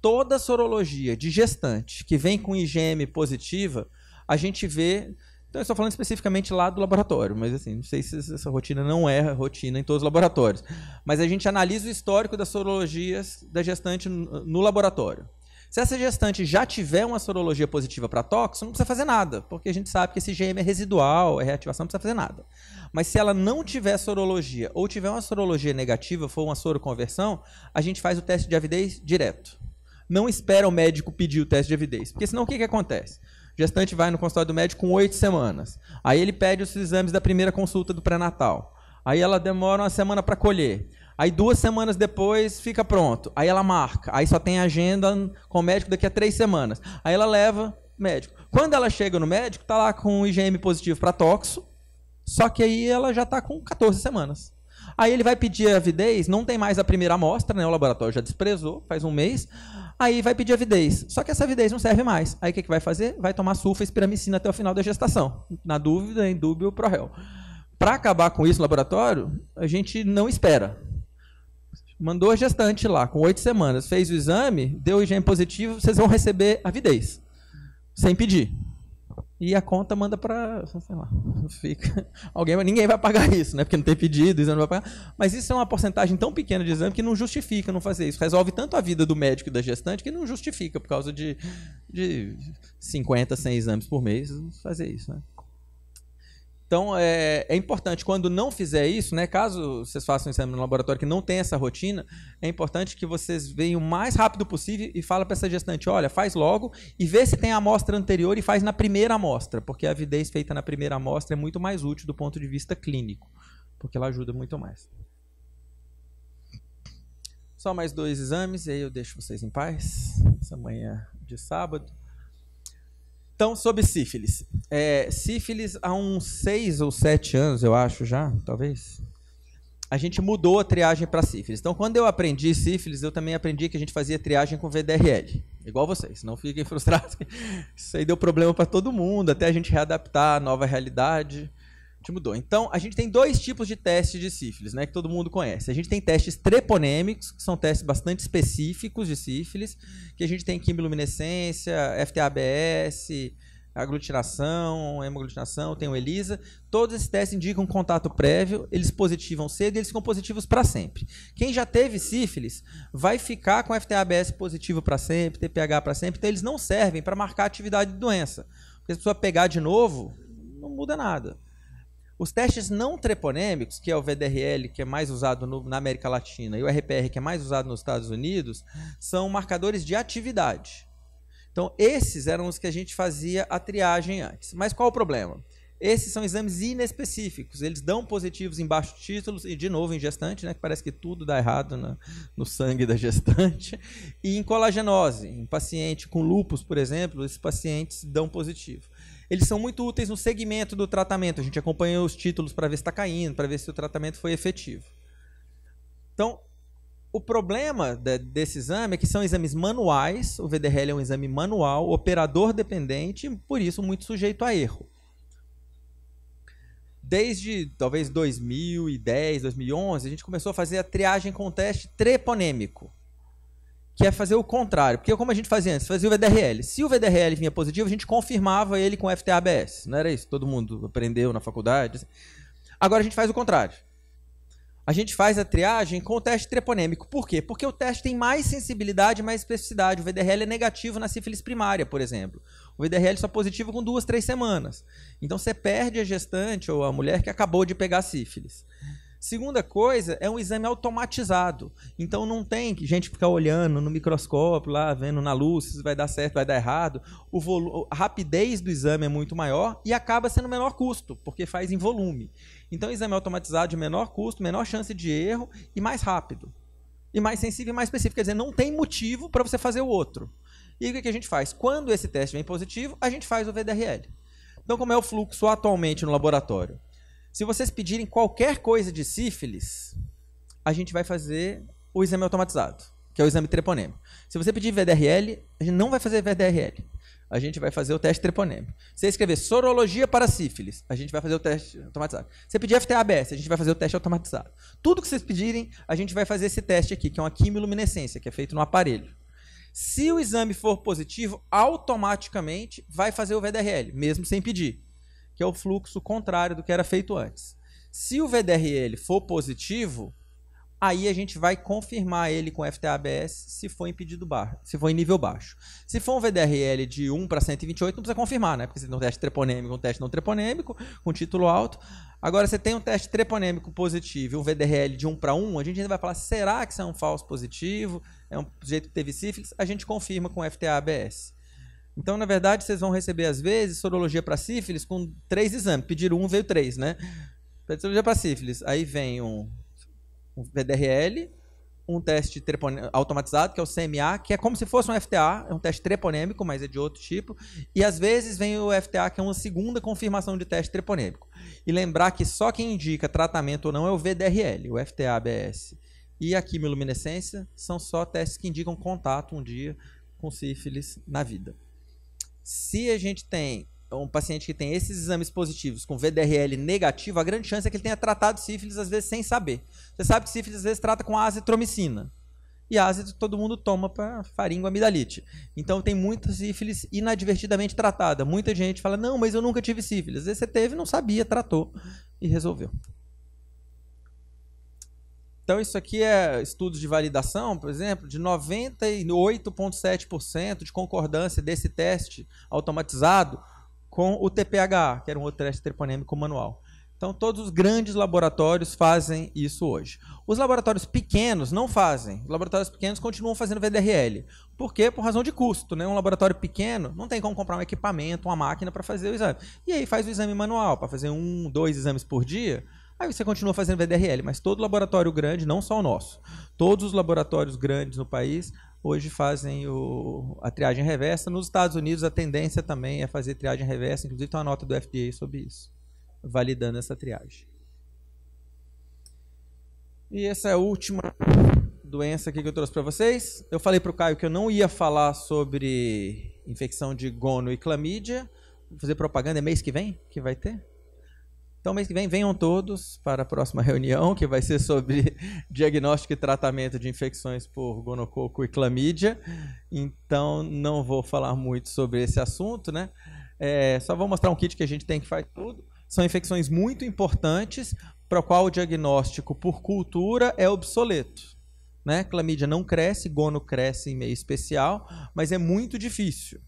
Toda sorologia de gestante que vem com IgM positiva, a gente vê. Então eu estou falando especificamente lá do laboratório, mas assim, não sei se essa rotina não é rotina em todos os laboratórios. Mas a gente analisa o histórico das sorologias da gestante no laboratório. Se essa gestante já tiver uma sorologia positiva para tóxico, não precisa fazer nada, porque a gente sabe que esse GM é residual, é reativação, não precisa fazer nada. Mas se ela não tiver sorologia ou tiver uma sorologia negativa, for uma soroconversão, a gente faz o teste de avidez direto. Não espera o médico pedir o teste de avidez, porque senão o que, que acontece? O gestante vai no consultório do médico com oito semanas. Aí ele pede os exames da primeira consulta do pré-natal. Aí ela demora uma semana para colher. Aí duas semanas depois fica pronto. Aí ela marca. Aí só tem agenda com o médico daqui a três semanas. Aí ela leva médico. Quando ela chega no médico, tá lá com IgM positivo para toxo. Só que aí ela já tá com 14 semanas. Aí ele vai pedir a avidez, não tem mais a primeira amostra, né? O laboratório já desprezou, faz um mês. Aí vai pedir avidez. Só que essa avidez não serve mais. Aí o que, que vai fazer? Vai tomar sulfa espiramicina até o final da gestação. Na dúvida, em dúbio, pro réu. Para acabar com isso no laboratório, a gente não espera mandou a gestante lá, com oito semanas, fez o exame, deu o higiene positivo, vocês vão receber a avidez, sem pedir. E a conta manda para, sei lá, fica. Alguém, ninguém vai pagar isso, né? Porque não tem pedido, o exame não vai pagar. Mas isso é uma porcentagem tão pequena de exame que não justifica não fazer isso. Resolve tanto a vida do médico e da gestante que não justifica, por causa de, de 50, 100 exames por mês, fazer isso, né? Então, é, é, importante, quando não fizer isso, né? Caso vocês façam um exame no laboratório que não tem essa rotina, é importante que vocês venham o mais rápido possível e falem para essa gestante, olha, faz logo e vê se tem a amostra anterior e faz na primeira amostra, porque a avidez feita na primeira amostra é muito mais útil do ponto de vista clínico, porque ela ajuda muito mais. Só mais dois exames e aí eu deixo vocês em paz. Essa manhã de sábado. Então, sobre sífilis. É, sífilis, há uns seis ou sete anos, eu acho já, talvez, a gente mudou a triagem para sífilis. Então, quando eu aprendi sífilis, eu também aprendi que a gente fazia triagem com VDRL. Igual vocês, não fiquem frustrados. Isso aí deu problema para todo mundo, até a gente readaptar a nova realidade mudou. Então, a gente tem dois tipos de testes de sífilis, né? Que todo mundo conhece. A gente tem testes treponêmicos, que são testes bastante específicos de sífilis, que a gente tem quimiluminescência, FTABS, aglutinação, hemoglutinação, tem o ELISA. Todos esses testes indicam contato prévio, eles positivam cedo e eles ficam positivos para sempre. Quem já teve sífilis vai ficar com FTABS positivo para sempre, TPH para sempre, então eles não servem para marcar atividade de doença. Porque se a pessoa pegar de novo, não muda nada. Os testes não treponêmicos, que é o VDRL, que é mais usado no, na América Latina, e o RPR, que é mais usado nos Estados Unidos, são marcadores de atividade. Então, esses eram os que a gente fazia a triagem antes. Mas qual o problema? Esses são exames inespecíficos. Eles dão positivos em baixos títulos e, de novo, em gestante, né? Que parece que tudo dá errado no, no sangue da gestante. E em colagenose, em paciente com lupus, por exemplo, esses pacientes dão positivo eles são muito úteis no segmento do tratamento. A gente acompanha os títulos para ver se está caindo, para ver se o tratamento foi efetivo. Então, o problema de, desse exame é que são exames manuais, o VDRL é um exame manual, operador dependente, por isso muito sujeito a erro. Desde talvez 2010, 2011, a gente começou a fazer a triagem com teste treponêmico que é fazer o contrário. Porque como a gente fazia antes, fazia o VDRL. Se o VDRL vinha positivo, a gente confirmava ele com o FTABS. Não era isso? Todo mundo aprendeu na faculdade. Assim. Agora a gente faz o contrário. A gente faz a triagem com o teste treponêmico. Por quê? Porque o teste tem mais sensibilidade e mais especificidade. O VDRL é negativo na sífilis primária, por exemplo. O VDRL só é positivo com duas, três semanas. Então você perde a gestante ou a mulher que acabou de pegar sífilis. Segunda coisa, é um exame automatizado. Então não tem gente ficar olhando no microscópio, lá vendo na luz se vai dar certo, vai dar errado. O volu a rapidez do exame é muito maior e acaba sendo menor custo, porque faz em volume. Então exame automatizado de menor custo, menor chance de erro e mais rápido. E mais sensível e mais específico, quer dizer, não tem motivo para você fazer o outro. E o que a gente faz? Quando esse teste vem positivo, a gente faz o VDRL. Então como é o fluxo atualmente no laboratório? Se vocês pedirem qualquer coisa de sífilis, a gente vai fazer o exame automatizado, que é o exame treponêmico. Se você pedir VDRL, a gente não vai fazer VDRL. A gente vai fazer o teste treponêmico. Se você escrever sorologia para sífilis, a gente vai fazer o teste automatizado. Se você pedir FTABS, a gente vai fazer o teste automatizado. Tudo que vocês pedirem, a gente vai fazer esse teste aqui, que é uma quimiluminescência, que é feito no aparelho. Se o exame for positivo, automaticamente vai fazer o VDRL, mesmo sem pedir que é o fluxo contrário do que era feito antes. Se o VDRL for positivo, aí a gente vai confirmar ele com FTABS se for em pedido baixo, se for em nível baixo. Se for um VDRL de 1 para 128, não precisa confirmar, né? Porque você tem um teste treponêmico, um teste não treponêmico, com título alto. Agora, você tem um teste treponêmico positivo e um VDRL de 1 para 1, a gente ainda vai falar, será que isso é um falso positivo? É um jeito que teve sífilis? A gente confirma com FTABS. Então, na verdade, vocês vão receber, às vezes, sorologia para sífilis com três exames. Pediram um, veio três, né? Sorologia para sífilis. Aí vem um, um VDRL, um teste automatizado, que é o CMA, que é como se fosse um FTA, é um teste treponêmico, mas é de outro tipo. E às vezes vem o FTA, que é uma segunda confirmação de teste treponêmico. E lembrar que só quem indica tratamento ou não é o VDRL, o FTA-ABS. E a quimiluminescência são só testes que indicam contato um dia com sífilis na vida. Se a gente tem um paciente que tem esses exames positivos com VDRL negativo, a grande chance é que ele tenha tratado sífilis às vezes sem saber. Você sabe que sífilis às vezes trata com azitromicina. E ácido todo mundo toma para amidalite. Então tem muita sífilis inadvertidamente tratada. Muita gente fala: "Não, mas eu nunca tive sífilis". Às vezes você teve, não sabia, tratou e resolveu. Então, isso aqui é estudos de validação, por exemplo, de 98,7% de concordância desse teste automatizado com o TPHA, que era um outro teste treponêmico manual. Então, todos os grandes laboratórios fazem isso hoje. Os laboratórios pequenos não fazem. Os laboratórios pequenos continuam fazendo VDRL. Por quê? Por razão de custo. Né? Um laboratório pequeno não tem como comprar um equipamento, uma máquina para fazer o exame. E aí faz o exame manual, para fazer um, dois exames por dia Aí você continua fazendo VDRL, mas todo laboratório grande, não só o nosso, todos os laboratórios grandes no país hoje fazem o, a triagem reversa. Nos Estados Unidos, a tendência também é fazer triagem reversa, inclusive tem uma nota do FDA sobre isso, validando essa triagem. E essa é a última doença aqui que eu trouxe para vocês. Eu falei para o Caio que eu não ia falar sobre infecção de gono e clamídia. Vou fazer propaganda é mês que vem que vai ter? Então, mês que vem, venham todos para a próxima reunião, que vai ser sobre diagnóstico e tratamento de infecções por gonococo e clamídia. Então, não vou falar muito sobre esse assunto, né? É, só vou mostrar um kit que a gente tem que faz tudo. São infecções muito importantes, para o qual o diagnóstico por cultura é obsoleto. Né? Clamídia não cresce, gono cresce em meio especial, mas é muito difícil.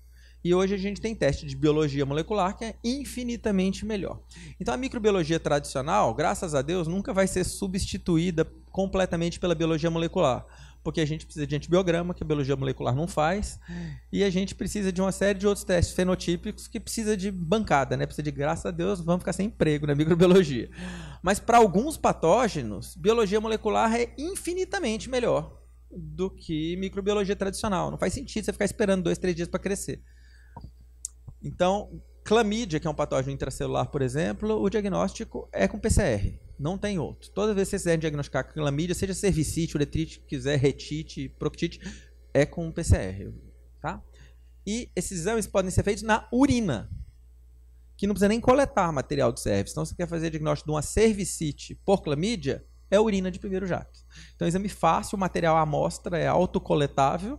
E hoje a gente tem teste de biologia molecular que é infinitamente melhor. Então a microbiologia tradicional, graças a Deus, nunca vai ser substituída completamente pela biologia molecular. Porque a gente precisa de antibiograma, que a biologia molecular não faz, e a gente precisa de uma série de outros testes fenotípicos que precisa de bancada, né? Precisa de, graças a Deus, vamos ficar sem emprego na microbiologia. Mas para alguns patógenos, biologia molecular é infinitamente melhor do que microbiologia tradicional. Não faz sentido você ficar esperando dois, três dias para crescer. Então, clamídia, que é um patógeno intracelular, por exemplo, o diagnóstico é com PCR. Não tem outro. Toda vez que vocês quiserem diagnosticar clamídia, seja cervicite, uretrite, quiser retite, proctite, é com PCR, tá? E esses exames podem ser feitos na urina, que não precisa nem coletar material de cervix. Então, se você quer fazer diagnóstico de uma cervicite por clamídia, é a urina de primeiro jato. Então, exame fácil, o material à amostra é autocoletável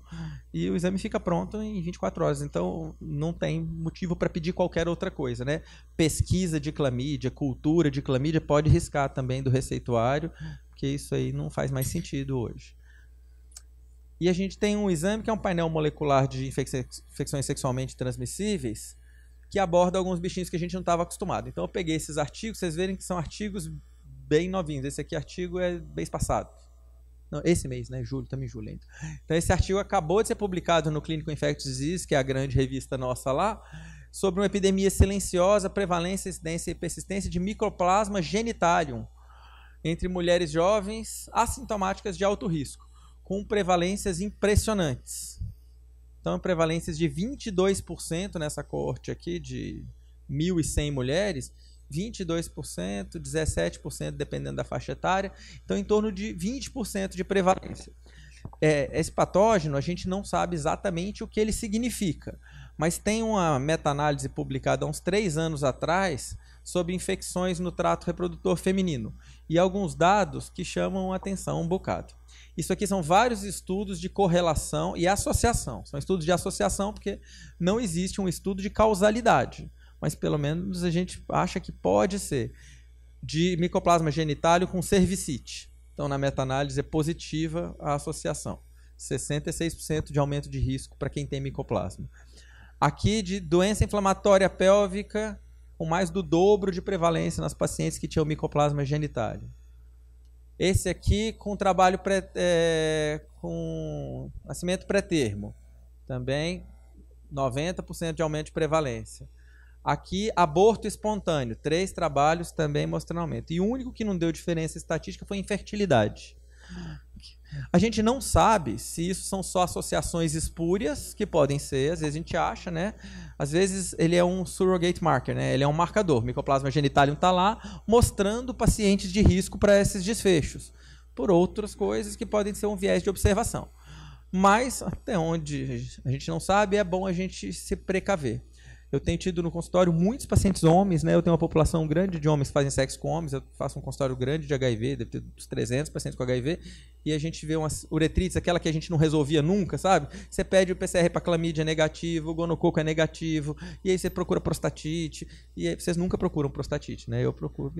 e o exame fica pronto em 24 horas. Então, não tem motivo para pedir qualquer outra coisa, né? Pesquisa de clamídia, cultura de clamídia pode riscar também do receituário, porque isso aí não faz mais sentido hoje. E a gente tem um exame que é um painel molecular de infecções sexualmente transmissíveis, que aborda alguns bichinhos que a gente não estava acostumado. Então eu peguei esses artigos, vocês verem que são artigos bem novinhos. Esse aqui artigo é mês passado. Não, esse mês, né? Julho, estamos em julho ainda. Então, esse artigo acabou de ser publicado no Clinical Infectious Disease, que é a grande revista nossa lá, sobre uma epidemia silenciosa, prevalência, incidência e persistência de microplasma genitalium entre mulheres jovens assintomáticas de alto risco, com prevalências impressionantes. Então, prevalências de 22% nessa corte aqui de 1.100 mulheres 22%, 17%, dependendo da faixa etária. Então, em torno de 20% de prevalência. É, esse patógeno, a gente não sabe exatamente o que ele significa, mas tem uma meta-análise publicada há uns três anos atrás sobre infecções no trato reprodutor feminino e alguns dados que chamam a atenção um bocado. Isso aqui são vários estudos de correlação e associação. São estudos de associação porque não existe um estudo de causalidade mas pelo menos a gente acha que pode ser, de micoplasma genitário com cervicite. Então, na meta-análise, é positiva a associação. 66% de aumento de risco para quem tem micoplasma. Aqui, de doença inflamatória pélvica, com mais do dobro de prevalência nas pacientes que tinham micoplasma genitário. Esse aqui com trabalho pré, é, com nascimento pré-termo. Também 90% de aumento de prevalência. Aqui, aborto espontâneo. Três trabalhos também mostrando aumento. E o único que não deu diferença estatística foi infertilidade. A gente não sabe se isso são só associações espúrias, que podem ser, às vezes a gente acha, né? Às vezes ele é um surrogate marker, né? Ele é um marcador. Micoplasma genitalium está lá mostrando pacientes de risco para esses desfechos. Por outras coisas que podem ser um viés de observação. Mas, até onde a gente não sabe, é bom a gente se precaver. Eu tenho tido no consultório muitos pacientes homens, né? Eu tenho uma população grande de homens que fazem sexo com homens. Eu faço um consultório grande de HIV, deve ter uns 300 pacientes com HIV. E a gente vê umas uretrites, aquela que a gente não resolvia nunca, sabe? Você pede o PCR para clamídia é negativo, o gonococo é negativo. E aí você procura prostatite. E aí vocês nunca procuram prostatite, né? Eu procuro,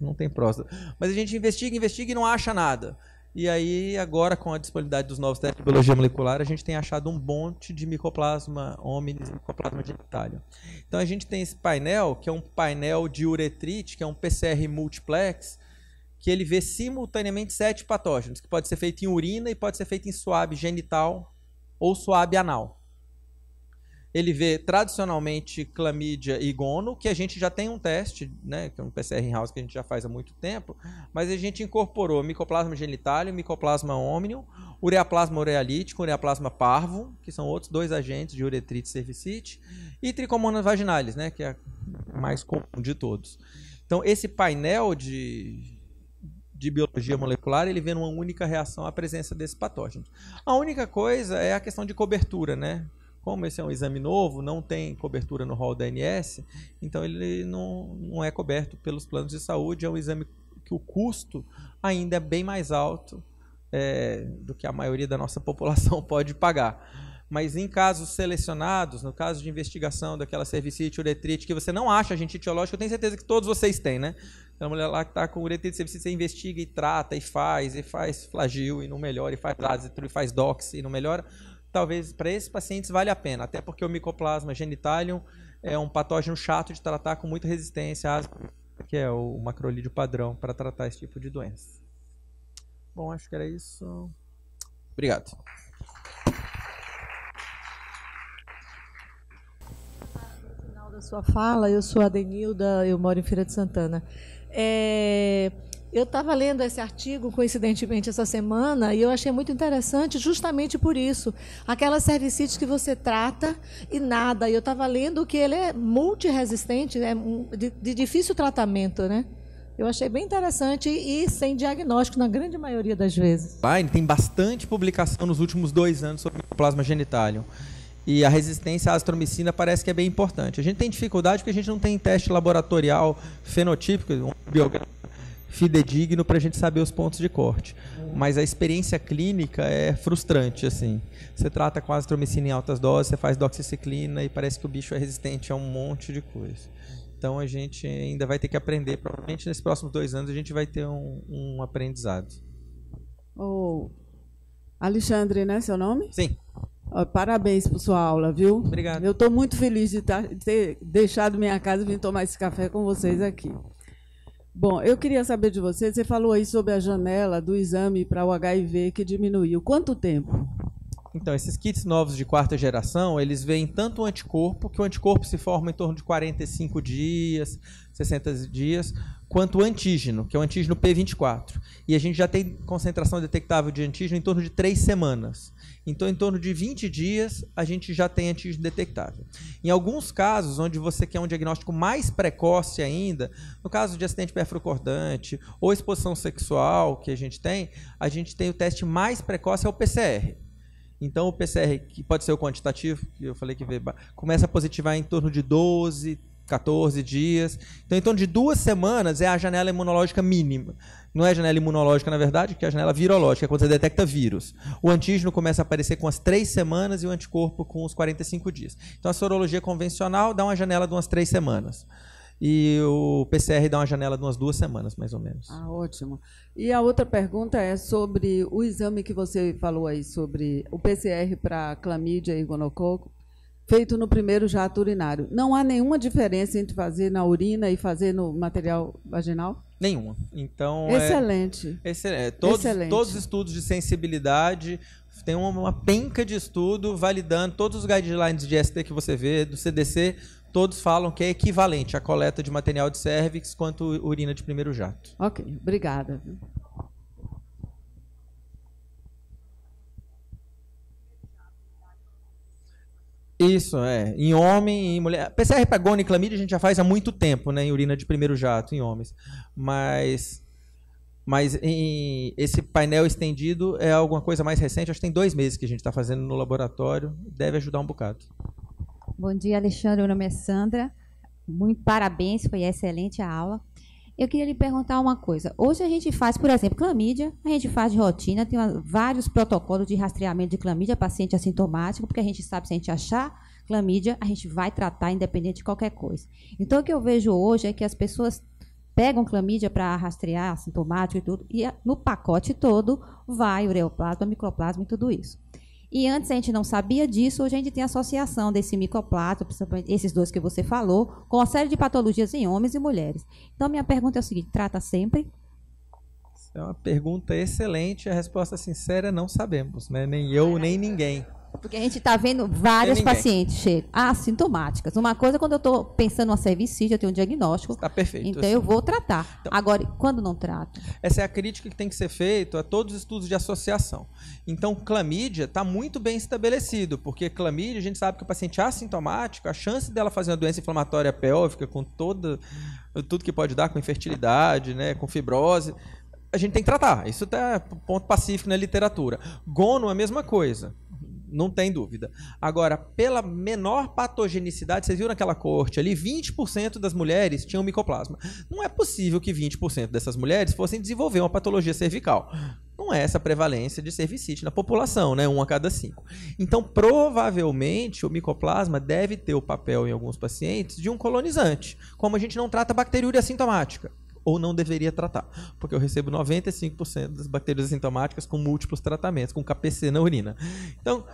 não tem próstata. Mas a gente investiga, investiga e não acha nada. E aí, agora, com a disponibilidade dos novos testes de biologia molecular, a gente tem achado um monte de micoplasma hominis e micoplasma genitalium. Então, a gente tem esse painel, que é um painel de uretrite, que é um PCR multiplex, que ele vê simultaneamente sete patógenos, que pode ser feito em urina e pode ser feito em suave genital ou suave anal ele vê tradicionalmente clamídia e gono, que a gente já tem um teste, né, que é um PCR in house que a gente já faz há muito tempo, mas a gente incorporou micoplasma genitalium, micoplasma omnium, ureaplasma urealítico, ureaplasma parvo, que são outros dois agentes de uretrite cervicite, e tricomonas vaginalis, né, que é o mais comum de todos. Então, esse painel de, de biologia molecular, ele vê numa única reação a presença desse patógeno. A única coisa é a questão de cobertura, né? Como esse é um exame novo, não tem cobertura no rol da ANS, então ele não, não é coberto pelos planos de saúde. É um exame que o custo ainda é bem mais alto é, do que a maioria da nossa população pode pagar. Mas em casos selecionados, no caso de investigação daquela cervicite, uretrite, que você não acha agente etiológico, eu tenho certeza que todos vocês têm, né? Aquela mulher lá que está com uretrite cervicite, você investiga e trata, e faz, e faz flagil, e não melhora, e faz e faz dox, e não melhora talvez para esses pacientes vale a pena, até porque o micoplasma genitalium é um patógeno chato de tratar com muita resistência, à, que é o macrolídeo padrão para tratar esse tipo de doença. Bom, acho que era isso. Obrigado. No final da sua fala, eu sou a Denilda, eu moro em Feira de Santana. É... Eu estava lendo esse artigo, coincidentemente, essa semana, e eu achei muito interessante justamente por isso. Aquelas cervicites que você trata e nada. E eu estava lendo que ele é multiresistente, né? de, de difícil tratamento, né? Eu achei bem interessante e sem diagnóstico na grande maioria das vezes. tem bastante publicação nos últimos dois anos sobre plasma genitalium. E a resistência à astromicina parece que é bem importante. A gente tem dificuldade porque a gente não tem teste laboratorial fenotípico, um fidedigno para a gente saber os pontos de corte. Mas a experiência clínica é frustrante, assim. Você trata com azitromicina em altas doses, você faz doxiciclina e parece que o bicho é resistente a um monte de coisa. Então a gente ainda vai ter que aprender. Provavelmente nesses próximos dois anos a gente vai ter um, um aprendizado. Oh, Alexandre, né? Seu nome? Sim. Oh, parabéns por sua aula, viu? Obrigado. Eu estou muito feliz de, tar, tá, de ter deixado minha casa e vir tomar esse café com vocês aqui. Bom, eu queria saber de você, você falou aí sobre a janela do exame para o HIV que diminuiu. Quanto tempo? Então, esses kits novos de quarta geração, eles veem tanto o anticorpo, que o anticorpo se forma em torno de 45 dias, 60 dias, quanto o antígeno, que é o antígeno P24. E a gente já tem concentração detectável de antígeno em torno de 3 semanas. Então, em torno de 20 dias, a gente já tem antígeno detectável. Em alguns casos, onde você quer um diagnóstico mais precoce ainda, no caso de acidente perfurocordante ou exposição sexual que a gente tem, a gente tem o teste mais precoce, é o PCR. Então, o PCR, que pode ser o quantitativo, que eu falei que veio, começa a positivar em torno de 12, 14 dias. Então, em torno de duas semanas é a janela imunológica mínima. Não é janela imunológica, na verdade, que é a janela virológica, é quando você detecta vírus. O antígeno começa a aparecer com as três semanas e o anticorpo com os 45 dias. Então a sorologia convencional dá uma janela de umas três semanas. E o PCR dá uma janela de umas duas semanas, mais ou menos. Ah, ótimo. E a outra pergunta é sobre o exame que você falou aí, sobre o PCR para clamídia e gonococo, feito no primeiro jato urinário. Não há nenhuma diferença entre fazer na urina e fazer no material vaginal? Nenhuma. Então. Excelente. É, excelente. É, todos, excelente. Todos os estudos de sensibilidade. Tem uma, uma penca de estudo validando todos os guidelines de ST que você vê, do CDC, todos falam que é equivalente à coleta de material de cervix quanto urina de primeiro jato. Ok, obrigada. Isso, é. Em homem e em mulher. PCR para gona e clamídia a gente já faz há muito tempo, né? Em urina de primeiro jato, em homens. Mas. Mas em, esse painel estendido é alguma coisa mais recente, acho que tem dois meses que a gente está fazendo no laboratório, deve ajudar um bocado. Bom dia, Alexandre. Meu nome é Sandra. Muito parabéns, foi excelente a aula. Eu queria lhe perguntar uma coisa. Hoje a gente faz, por exemplo, clamídia, a gente faz de rotina, tem uma, vários protocolos de rastreamento de clamídia, paciente assintomático, porque a gente sabe se a gente achar clamídia, a gente vai tratar independente de qualquer coisa. Então o que eu vejo hoje é que as pessoas pegam clamídia para rastrear assintomático e tudo, e no pacote todo vai ureoplasma, microplasma e tudo isso. E antes a gente não sabia disso, hoje a gente tem associação desse micoplasma, esses dois que você falou, com uma série de patologias em homens e mulheres. Então, minha pergunta é o seguinte: trata sempre? Essa é uma pergunta excelente. A resposta sincera é não sabemos, né? Nem eu, nem ninguém. Porque a gente está vendo várias pacientes chegam assintomáticas. Uma coisa é quando eu estou pensando uma cervicídia, eu tenho um diagnóstico. Está perfeito. Então assim. eu vou tratar. Então, Agora, quando não trato? Essa é a crítica que tem que ser feita a todos os estudos de associação. Então, clamídia está muito bem estabelecido, porque clamídia, a gente sabe que o paciente é assintomático, a chance dela fazer uma doença inflamatória pélvica com toda tudo que pode dar com infertilidade, né, com fibrose, a gente tem que tratar. Isso tá é ponto pacífico na literatura. Gono é a mesma coisa. Não tem dúvida. Agora, pela menor patogenicidade, vocês viram naquela corte ali, 20% das mulheres tinham micoplasma. Não é possível que 20% dessas mulheres fossem desenvolver uma patologia cervical. Não é essa prevalência de cervicite na população, né? Um a cada cinco. Então, provavelmente, o micoplasma deve ter o papel em alguns pacientes de um colonizante, como a gente não trata bacteriúria assintomática ou não deveria tratar. Porque eu recebo 95% das bactérias assintomáticas com múltiplos tratamentos, com KPC na urina. Então,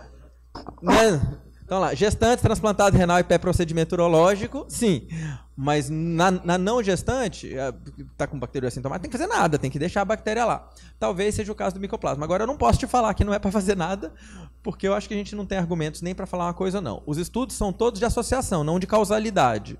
né? Então lá, gestante, transplantado renal e pé procedimento urológico, sim. Mas na, na não gestante, está com bactéria assintomática, tem que fazer nada, tem que deixar a bactéria lá. Talvez seja o caso do micoplasma. Agora eu não posso te falar que não é para fazer nada, porque eu acho que a gente não tem argumentos nem para falar uma coisa não. Os estudos são todos de associação, não de causalidade.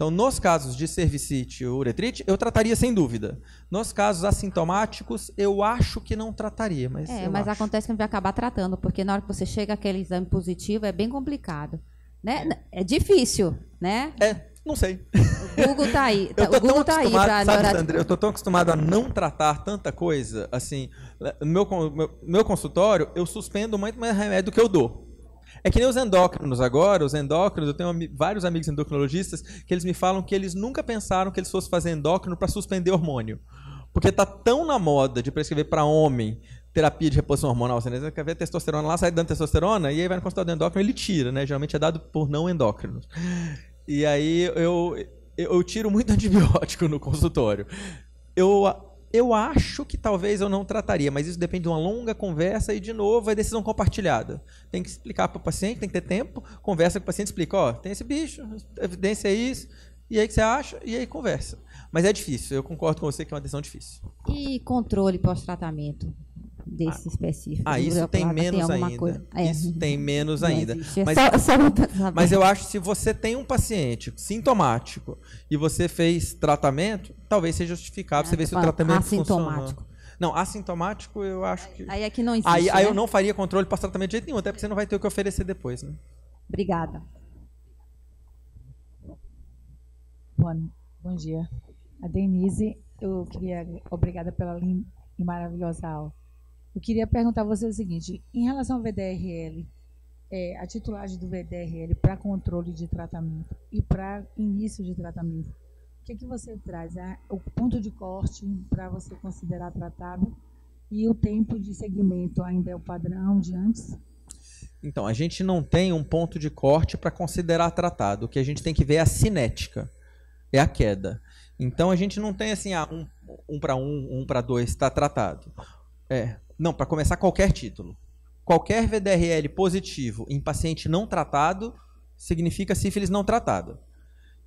Então, nos casos de cervicite ou uretrite, eu trataria sem dúvida. Nos casos assintomáticos, eu acho que não trataria, mas É, mas acho. acontece que não vai acabar tratando, porque na hora que você chega aquele exame positivo é bem complicado, né? É, é difícil, né? É, não sei. O Google tá aí. eu tô o Google tão tá aí sabe, neurat... André, Eu tô tão acostumado a não tratar tanta coisa, assim, meu, meu, meu consultório, eu suspendo muito mais remédio do que eu dou. É que nem os endócrinos agora, os endócrinos, eu tenho vários amigos endocrinologistas que eles me falam que eles nunca pensaram que eles fossem fazer endócrino para suspender hormônio. Porque tá tão na moda de prescrever para homem terapia de reposição hormonal, você quer ver testosterona lá, sai dando testosterona, e aí vai no consultório do endócrino ele tira, né? Geralmente é dado por não endócrinos. E aí eu, eu tiro muito antibiótico no consultório. Eu eu acho que talvez eu não trataria, mas isso depende de uma longa conversa e, de novo, é decisão compartilhada. Tem que explicar para o paciente, tem que ter tempo, conversa com o paciente, explica, ó, tem esse bicho, a evidência é isso, e aí que você acha, e aí conversa. Mas é difícil, eu concordo com você que é uma decisão difícil. E controle pós-tratamento? desse ah, específico. Ah, isso tem menos, tem, coisa... é, isso tem menos ainda. Isso tem menos é ainda. Mas, só, só mas eu acho que se você tem um paciente sintomático e você fez tratamento, talvez seja justificável é, você ah, ver se o tratamento funcionou. Não, assintomático eu acho que. Aí aqui é não existe. Aí, né? aí eu não faria controle para tratamento de jeito nenhum, até porque você não vai ter o que oferecer depois, né? Obrigada. Bom, bom dia. A Denise, eu queria. Obrigada pela linda e maravilhosa aula. Eu queria perguntar a você o seguinte: em relação ao VDRL, é, a titulagem do VDRL para controle de tratamento e para início de tratamento, o que, que você traz? É o ponto de corte para você considerar tratado e o tempo de segmento ainda é o padrão de antes? Então, a gente não tem um ponto de corte para considerar tratado. O que a gente tem que ver é a cinética, é a queda. Então, a gente não tem assim, ah, um, um para um, um para dois, está tratado. É, não, para começar, qualquer título. Qualquer VDRL positivo em paciente não tratado significa sífilis não tratada.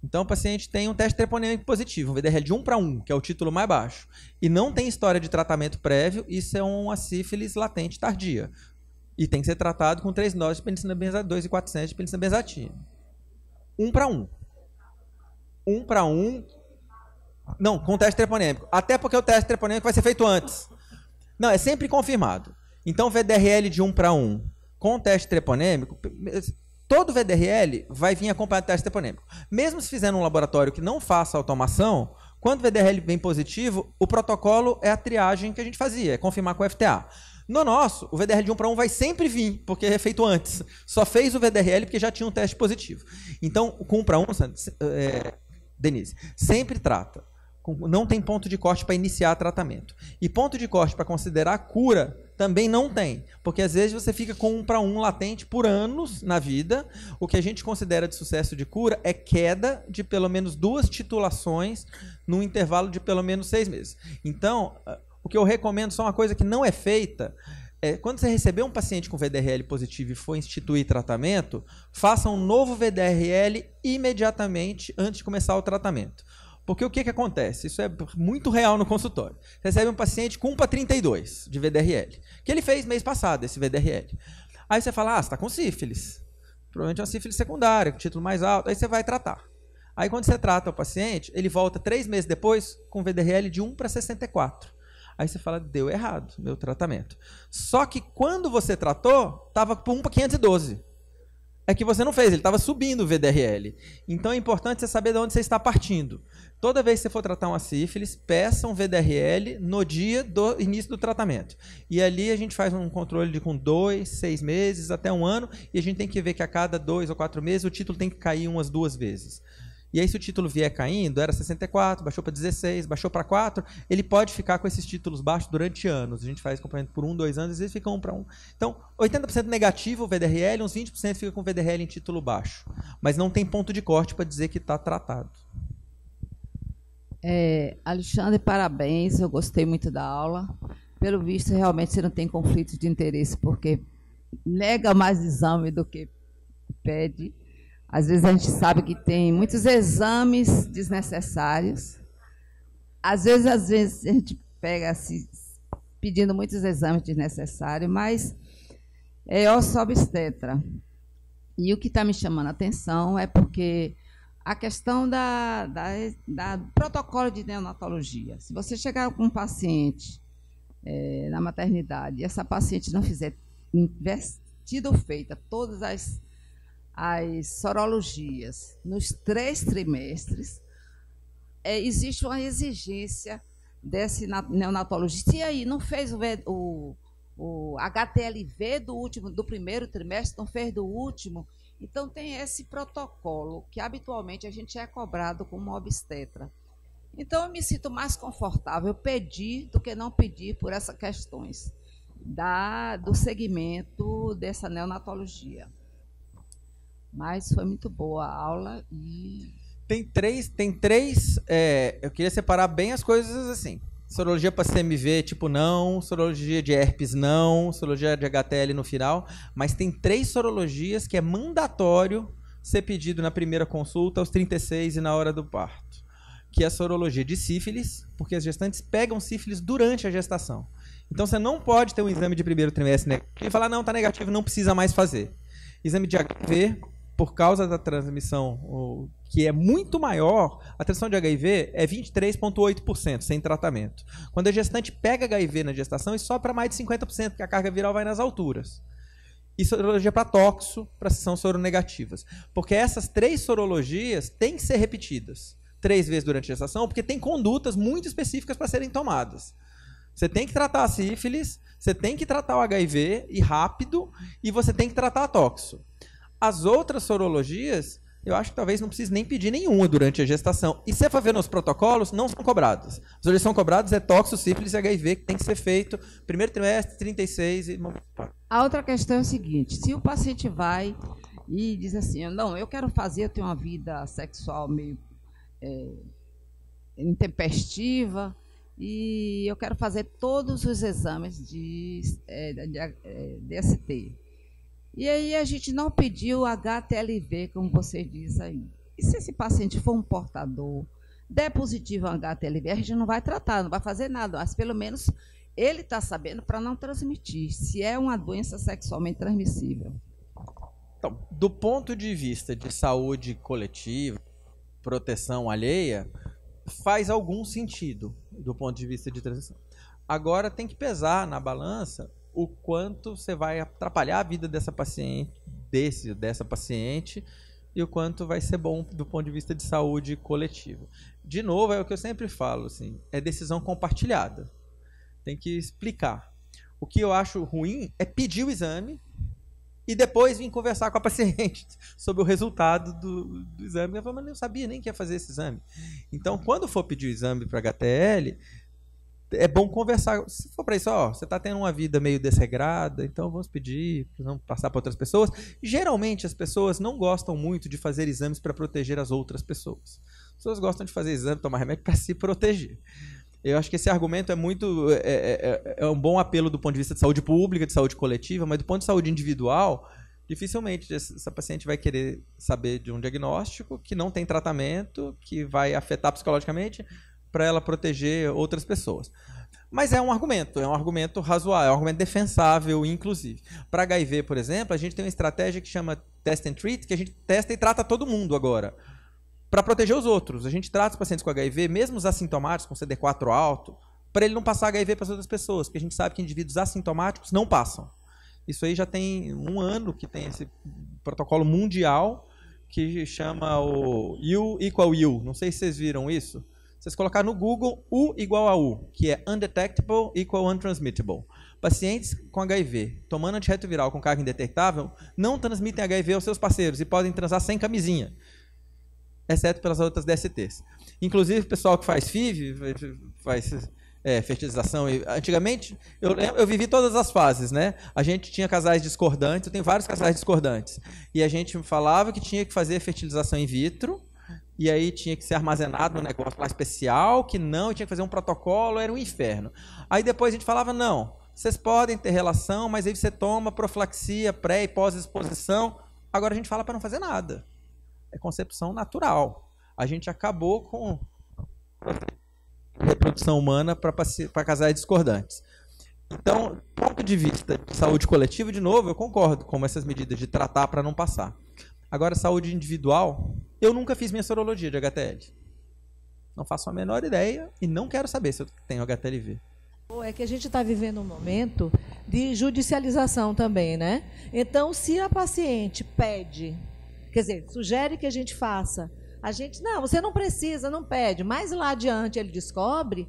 Então, o paciente tem um teste treponêmico positivo, um VDRL de 1 para 1, que é o título mais baixo, e não tem história de tratamento prévio, isso é uma sífilis latente tardia. E tem que ser tratado com 3 doses de penicilina benzatina 2 e 400 de penicilina benzatina. 1 para 1. 1 para 1. Não, com teste treponêmico. Até porque o teste treponêmico vai ser feito antes. Não, é sempre confirmado. Então, VDRL de 1 para 1 com teste treponêmico, todo VDRL vai vir acompanhado de teste treponêmico. Mesmo se fizer num laboratório que não faça automação, quando o VDRL vem positivo, o protocolo é a triagem que a gente fazia, é confirmar com o FTA. No nosso, o VDRL de 1 para 1 vai sempre vir, porque é feito antes. Só fez o VDRL porque já tinha um teste positivo. Então, com 1 para 1, é, Denise, sempre trata não tem ponto de corte para iniciar tratamento. E ponto de corte para considerar cura também não tem, porque às vezes você fica com um para um latente por anos na vida. O que a gente considera de sucesso de cura é queda de pelo menos duas titulações num intervalo de pelo menos seis meses. Então, o que eu recomendo só uma coisa que não é feita. É, quando você receber um paciente com VDRL positivo e for instituir tratamento, faça um novo VDRL imediatamente antes de começar o tratamento. Porque o que, que acontece? Isso é muito real no consultório. Você recebe um paciente com UPA 32 de VDRL, que ele fez mês passado, esse VDRL. Aí você fala, ah, você está com sífilis. Provavelmente é uma sífilis secundária, com título mais alto. Aí você vai tratar. Aí quando você trata o paciente, ele volta três meses depois com VDRL de 1 para 64. Aí você fala, deu errado meu tratamento. Só que quando você tratou, estava com 1 para 512 é que você não fez, ele estava subindo o VDRL. Então é importante você saber de onde você está partindo. Toda vez que você for tratar uma sífilis, peça um VDRL no dia do início do tratamento. E ali a gente faz um controle de com dois, seis meses, até um ano, e a gente tem que ver que a cada dois ou quatro meses o título tem que cair umas duas vezes. E aí, se o título vier caindo, era 64, baixou para 16, baixou para 4, ele pode ficar com esses títulos baixos durante anos. A gente faz acompanhamento por um, dois anos, às vezes fica um para um. Então, 80% negativo o VDRL, uns 20% fica com VDRL em título baixo. Mas não tem ponto de corte para dizer que está tratado. É, Alexandre, parabéns, eu gostei muito da aula. Pelo visto, realmente você não tem conflito de interesse, porque nega mais exame do que pede. Às vezes a gente sabe que tem muitos exames desnecessários. Às vezes, às vezes a gente pega assim, pedindo muitos exames desnecessários, mas é eu obstetra. E o que está me chamando a atenção é porque a questão da, da, da, protocolo de neonatologia. Se você chegar com um paciente é, na maternidade e essa paciente não fizer tido feita todas as as sorologias nos três trimestres, é, existe uma exigência desse neonatologista. E aí, não fez o, o, o HTLV do último, do primeiro trimestre, não fez do último. Então tem esse protocolo que habitualmente a gente é cobrado como obstetra. Então eu me sinto mais confortável pedir do que não pedir por essas questões da, do segmento dessa neonatologia. Mas foi muito boa a aula e. Tem três. Tem três. É, eu queria separar bem as coisas assim. Sorologia para CMV, tipo, não. Sorologia de herpes, não. Sorologia de HTL no final. Mas tem três sorologias que é mandatório ser pedido na primeira consulta, aos 36 e na hora do parto. Que é a sorologia de sífilis, porque as gestantes pegam sífilis durante a gestação. Então você não pode ter um exame de primeiro trimestre negativo e falar, não, tá negativo, não precisa mais fazer. Exame de HIV, por causa da transmissão que é muito maior, a transmissão de HIV é 23,8% sem tratamento. Quando a gestante pega HIV na gestação, isso é só para mais de 50%, porque a carga viral vai nas alturas. E sorologia para tóxico, para são soronegativas. Porque essas três sorologias têm que ser repetidas três vezes durante a gestação, porque tem condutas muito específicas para serem tomadas. Você tem que tratar a sífilis, você tem que tratar o HIV e rápido, e você tem que tratar a tóxico. As outras sorologias, eu acho que talvez não precise nem pedir nenhuma durante a gestação. E se for ver nos protocolos, não são cobradas. Os outros são cobrados é toxo sífilis e HIV, que tem que ser feito primeiro trimestre, 36 e... A outra questão é o seguinte, se o paciente vai e diz assim, não, eu quero fazer, eu tenho uma vida sexual meio é, intempestiva e eu quero fazer todos os exames de, é, de, é, DST. E aí a gente não pediu HTLV, como você diz aí. E se esse paciente for um portador, der positivo a HTLV, a gente não vai tratar, não vai fazer nada, mas pelo menos ele está sabendo para não transmitir, se é uma doença sexualmente transmissível. Então, do ponto de vista de saúde coletiva, proteção alheia, faz algum sentido do ponto de vista de transição. Agora tem que pesar na balança o quanto você vai atrapalhar a vida dessa paciente, desse, dessa paciente, e o quanto vai ser bom do ponto de vista de saúde coletiva. De novo, é o que eu sempre falo, assim, é decisão compartilhada. Tem que explicar. O que eu acho ruim é pedir o exame e depois vir conversar com a paciente sobre o resultado do, do exame. Eu falo, mas eu não sabia nem que ia fazer esse exame. Então, quando for pedir o exame para HTL, é bom conversar. Se for para isso, ó, você está tendo uma vida meio desregrada, então vamos pedir, vamos passar para outras pessoas. Geralmente as pessoas não gostam muito de fazer exames para proteger as outras pessoas. As pessoas gostam de fazer exame, tomar remédio para se proteger. Eu acho que esse argumento é muito é, é, é, é, um bom apelo do ponto de vista de saúde pública, de saúde coletiva, mas do ponto de saúde individual, dificilmente essa paciente vai querer saber de um diagnóstico que não tem tratamento, que vai afetar psicologicamente, para ela proteger outras pessoas. Mas é um argumento, é um argumento razoável, é um argumento defensável, inclusive. Para HIV, por exemplo, a gente tem uma estratégia que chama test and treat, que a gente testa e trata todo mundo agora. Para proteger os outros, a gente trata os pacientes com HIV, mesmo os assintomáticos, com CD4 alto, para ele não passar HIV para as outras pessoas, porque a gente sabe que indivíduos assintomáticos não passam. Isso aí já tem um ano que tem esse protocolo mundial que chama o You Equal You. Não sei se vocês viram isso vocês colocar no Google U igual a U, que é undetectable equal untransmittable. Pacientes com HIV tomando antirretroviral com carga indetectável não transmitem HIV aos seus parceiros e podem transar sem camisinha, exceto pelas outras DSTs. Inclusive, o pessoal que faz FIV, faz é, fertilização. Antigamente, eu, eu vivi todas as fases, né? A gente tinha casais discordantes, eu tenho vários casais discordantes. E a gente falava que tinha que fazer fertilização in vitro, e aí tinha que ser armazenado num negócio lá especial, que não, tinha que fazer um protocolo, era um inferno. Aí depois a gente falava, não, vocês podem ter relação, mas aí você toma profilaxia pré e pós-exposição. Agora a gente fala para não fazer nada. É concepção natural. A gente acabou com reprodução humana para casais discordantes. Então, ponto de vista de saúde coletiva, de novo, eu concordo com essas medidas de tratar para não passar. Agora, saúde individual, eu nunca fiz minha sorologia de HTL. Não faço a menor ideia e não quero saber se eu tenho HTLV. É que a gente está vivendo um momento de judicialização também, né? Então, se a paciente pede, quer dizer, sugere que a gente faça, a gente, não, você não precisa, não pede, mas lá adiante ele descobre,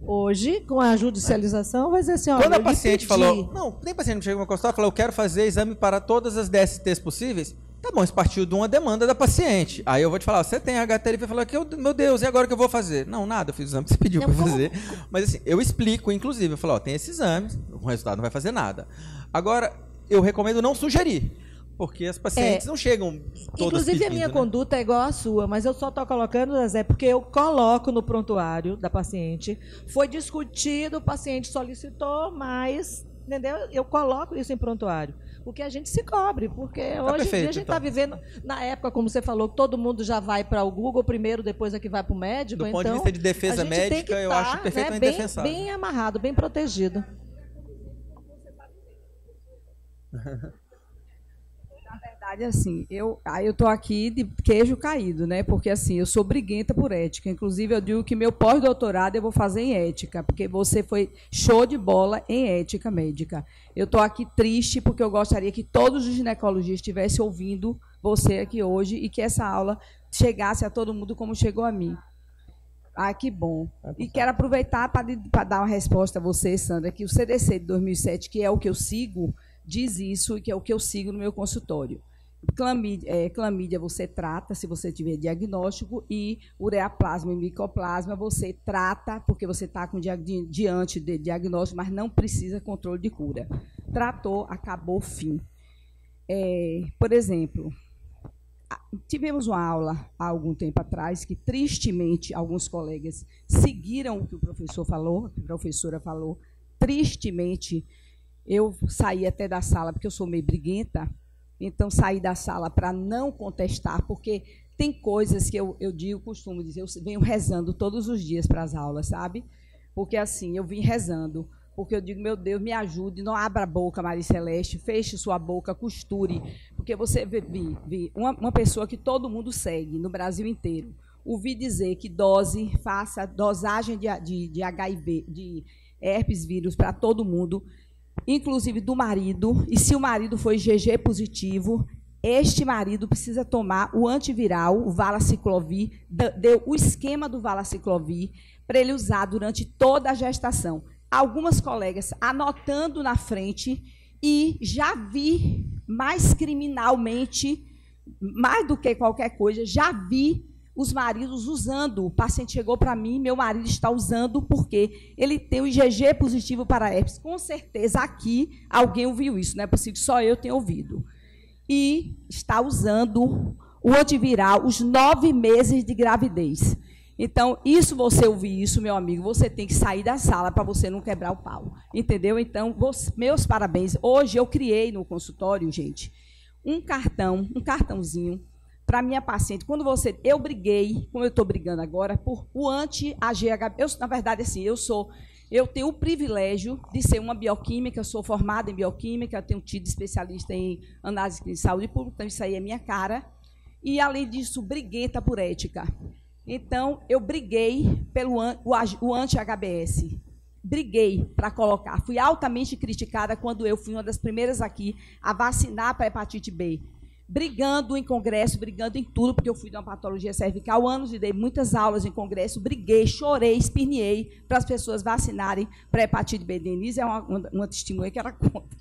Hoje, com a judicialização, vai ser assim, olha, Quando a paciente pedi. falou, não, tem paciente que chega no consultório e fala, eu quero fazer exame para todas as DSTs possíveis, Tá bom, isso partiu de uma demanda da paciente. Aí eu vou te falar, você tem HTLV? e falar, que eu, meu Deus, e agora o que eu vou fazer? Não, nada, eu fiz o exame que você pediu para fazer. Mas assim, eu explico, inclusive, eu falo, ó, tem esse exame, o resultado não vai fazer nada. Agora, eu recomendo não sugerir, porque as pacientes é, não chegam todas Inclusive, pedindo, a minha né? conduta é igual à sua, mas eu só tô colocando, Zé, porque eu coloco no prontuário da paciente, foi discutido, o paciente solicitou, mas, entendeu? Eu coloco isso em prontuário o que a gente se cobre, porque tá hoje perfeito, em dia a gente está então. vivendo, na época, como você falou, todo mundo já vai para o Google primeiro, depois é que vai para o médico. Do então, ponto de então vista de defesa médica, eu tá, acho perfeitamente né, bem, defensável. Bem amarrado, bem protegido. verdade, assim, eu, aí eu tô aqui de queijo caído, né? Porque assim, eu sou briguenta por ética. Inclusive, eu digo que meu pós-doutorado eu vou fazer em ética, porque você foi show de bola em ética médica. Eu tô aqui triste porque eu gostaria que todos os ginecologistas estivessem ouvindo você aqui hoje e que essa aula chegasse a todo mundo como chegou a mim. Ah, que bom. E quero aproveitar para dar uma resposta a você, Sandra, que o CDC de 2007, que é o que eu sigo, diz isso e que é o que eu sigo no meu consultório. Clamídia, é, clamídia, você trata se você tiver diagnóstico e ureaplasma e micoplasma você trata porque você está com di diante de diagnóstico, mas não precisa controle de cura. Tratou, acabou, fim. É, por exemplo, tivemos uma aula há algum tempo atrás que tristemente alguns colegas seguiram o que o professor falou, a professora falou. Tristemente, eu saí até da sala porque eu sou meio briguenta então sair da sala para não contestar, porque tem coisas que eu, eu digo, costumo dizer, eu venho rezando todos os dias para as aulas, sabe? Porque assim, eu vim rezando, porque eu digo, meu Deus, me ajude, não abra a boca, Maria Celeste, feche sua boca, costure, porque você vê, vê, vê uma, uma pessoa que todo mundo segue no Brasil inteiro, ouvi dizer que dose, faça dosagem de, de, de HIV, de herpes vírus para todo mundo, inclusive do marido, e se o marido foi GG positivo, este marido precisa tomar o antiviral, o valaciclovir, deu o esquema do valaciclovir para ele usar durante toda a gestação. Algumas colegas anotando na frente e já vi mais criminalmente, mais do que qualquer coisa, já vi os maridos usando. O paciente chegou para mim, meu marido está usando porque ele tem o IgG positivo para herpes. Com certeza aqui alguém ouviu isso, não é possível que só eu tenha ouvido. E está usando o antiviral os nove meses de gravidez. Então, isso você ouvir isso, meu amigo, você tem que sair da sala para você não quebrar o pau. Entendeu? Então, você, meus parabéns. Hoje eu criei no consultório, gente, um cartão, um cartãozinho para minha paciente, quando você. Eu briguei, como eu estou brigando agora, por o anti-AGHB. Eu, na verdade, assim, eu sou. Eu tenho o privilégio de ser uma bioquímica, sou formada em bioquímica, tenho tido especialista em análise de saúde pública, então isso aí é minha cara. E, além disso, brigueta por ética. Então, eu briguei pelo o anti-HBS. Briguei para colocar. Fui altamente criticada quando eu fui uma das primeiras aqui a vacinar para hepatite B brigando em congresso, brigando em tudo, porque eu fui de uma patologia cervical anos e dei muitas aulas em congresso, briguei, chorei, espirniei para as pessoas vacinarem para hepatite B. Denise é uma, uma, uma testemunha que era contra.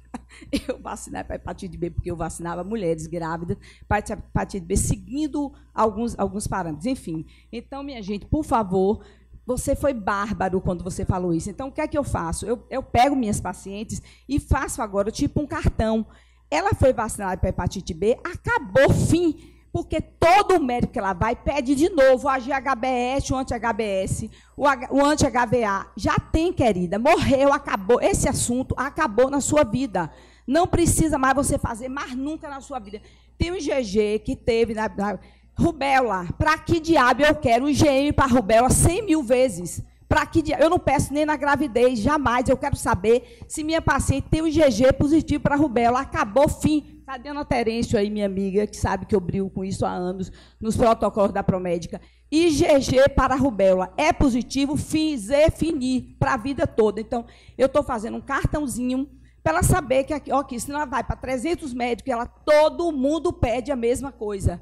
Eu vacinei para hepatite B porque eu vacinava mulheres grávidas para hepatite B, seguindo alguns, alguns parâmetros. Enfim, então, minha gente, por favor, você foi bárbaro quando você falou isso. Então, o que é que eu faço? Eu, eu, pego minhas pacientes e faço agora, tipo, um cartão. Ela foi vacinada para hepatite B, acabou fim, porque todo médico que ela vai pede de novo o GHBS, o anti-HBS, o anti-HVA. Já tem, querida, morreu, acabou. Esse assunto acabou na sua vida. Não precisa mais você fazer, mais nunca na sua vida. Tem um GG que teve na, na rubéola. Para que diabo eu quero um GM para rubéola 100 mil vezes? Para que eu não peço nem na gravidez, jamais. Eu quero saber se minha paciente tem um GG positivo para rubéola. Acabou, fim. Cadê a Ana Terêncio aí, minha amiga, que sabe que eu brigo com isso há anos nos protocolos da Promédica? IgG para rubéola é positivo, fim, Z, finir, para a vida toda. Então, eu estou fazendo um cartãozinho para ela saber que aqui, ó, se ela vai para 300 médicos, ela todo mundo pede a mesma coisa.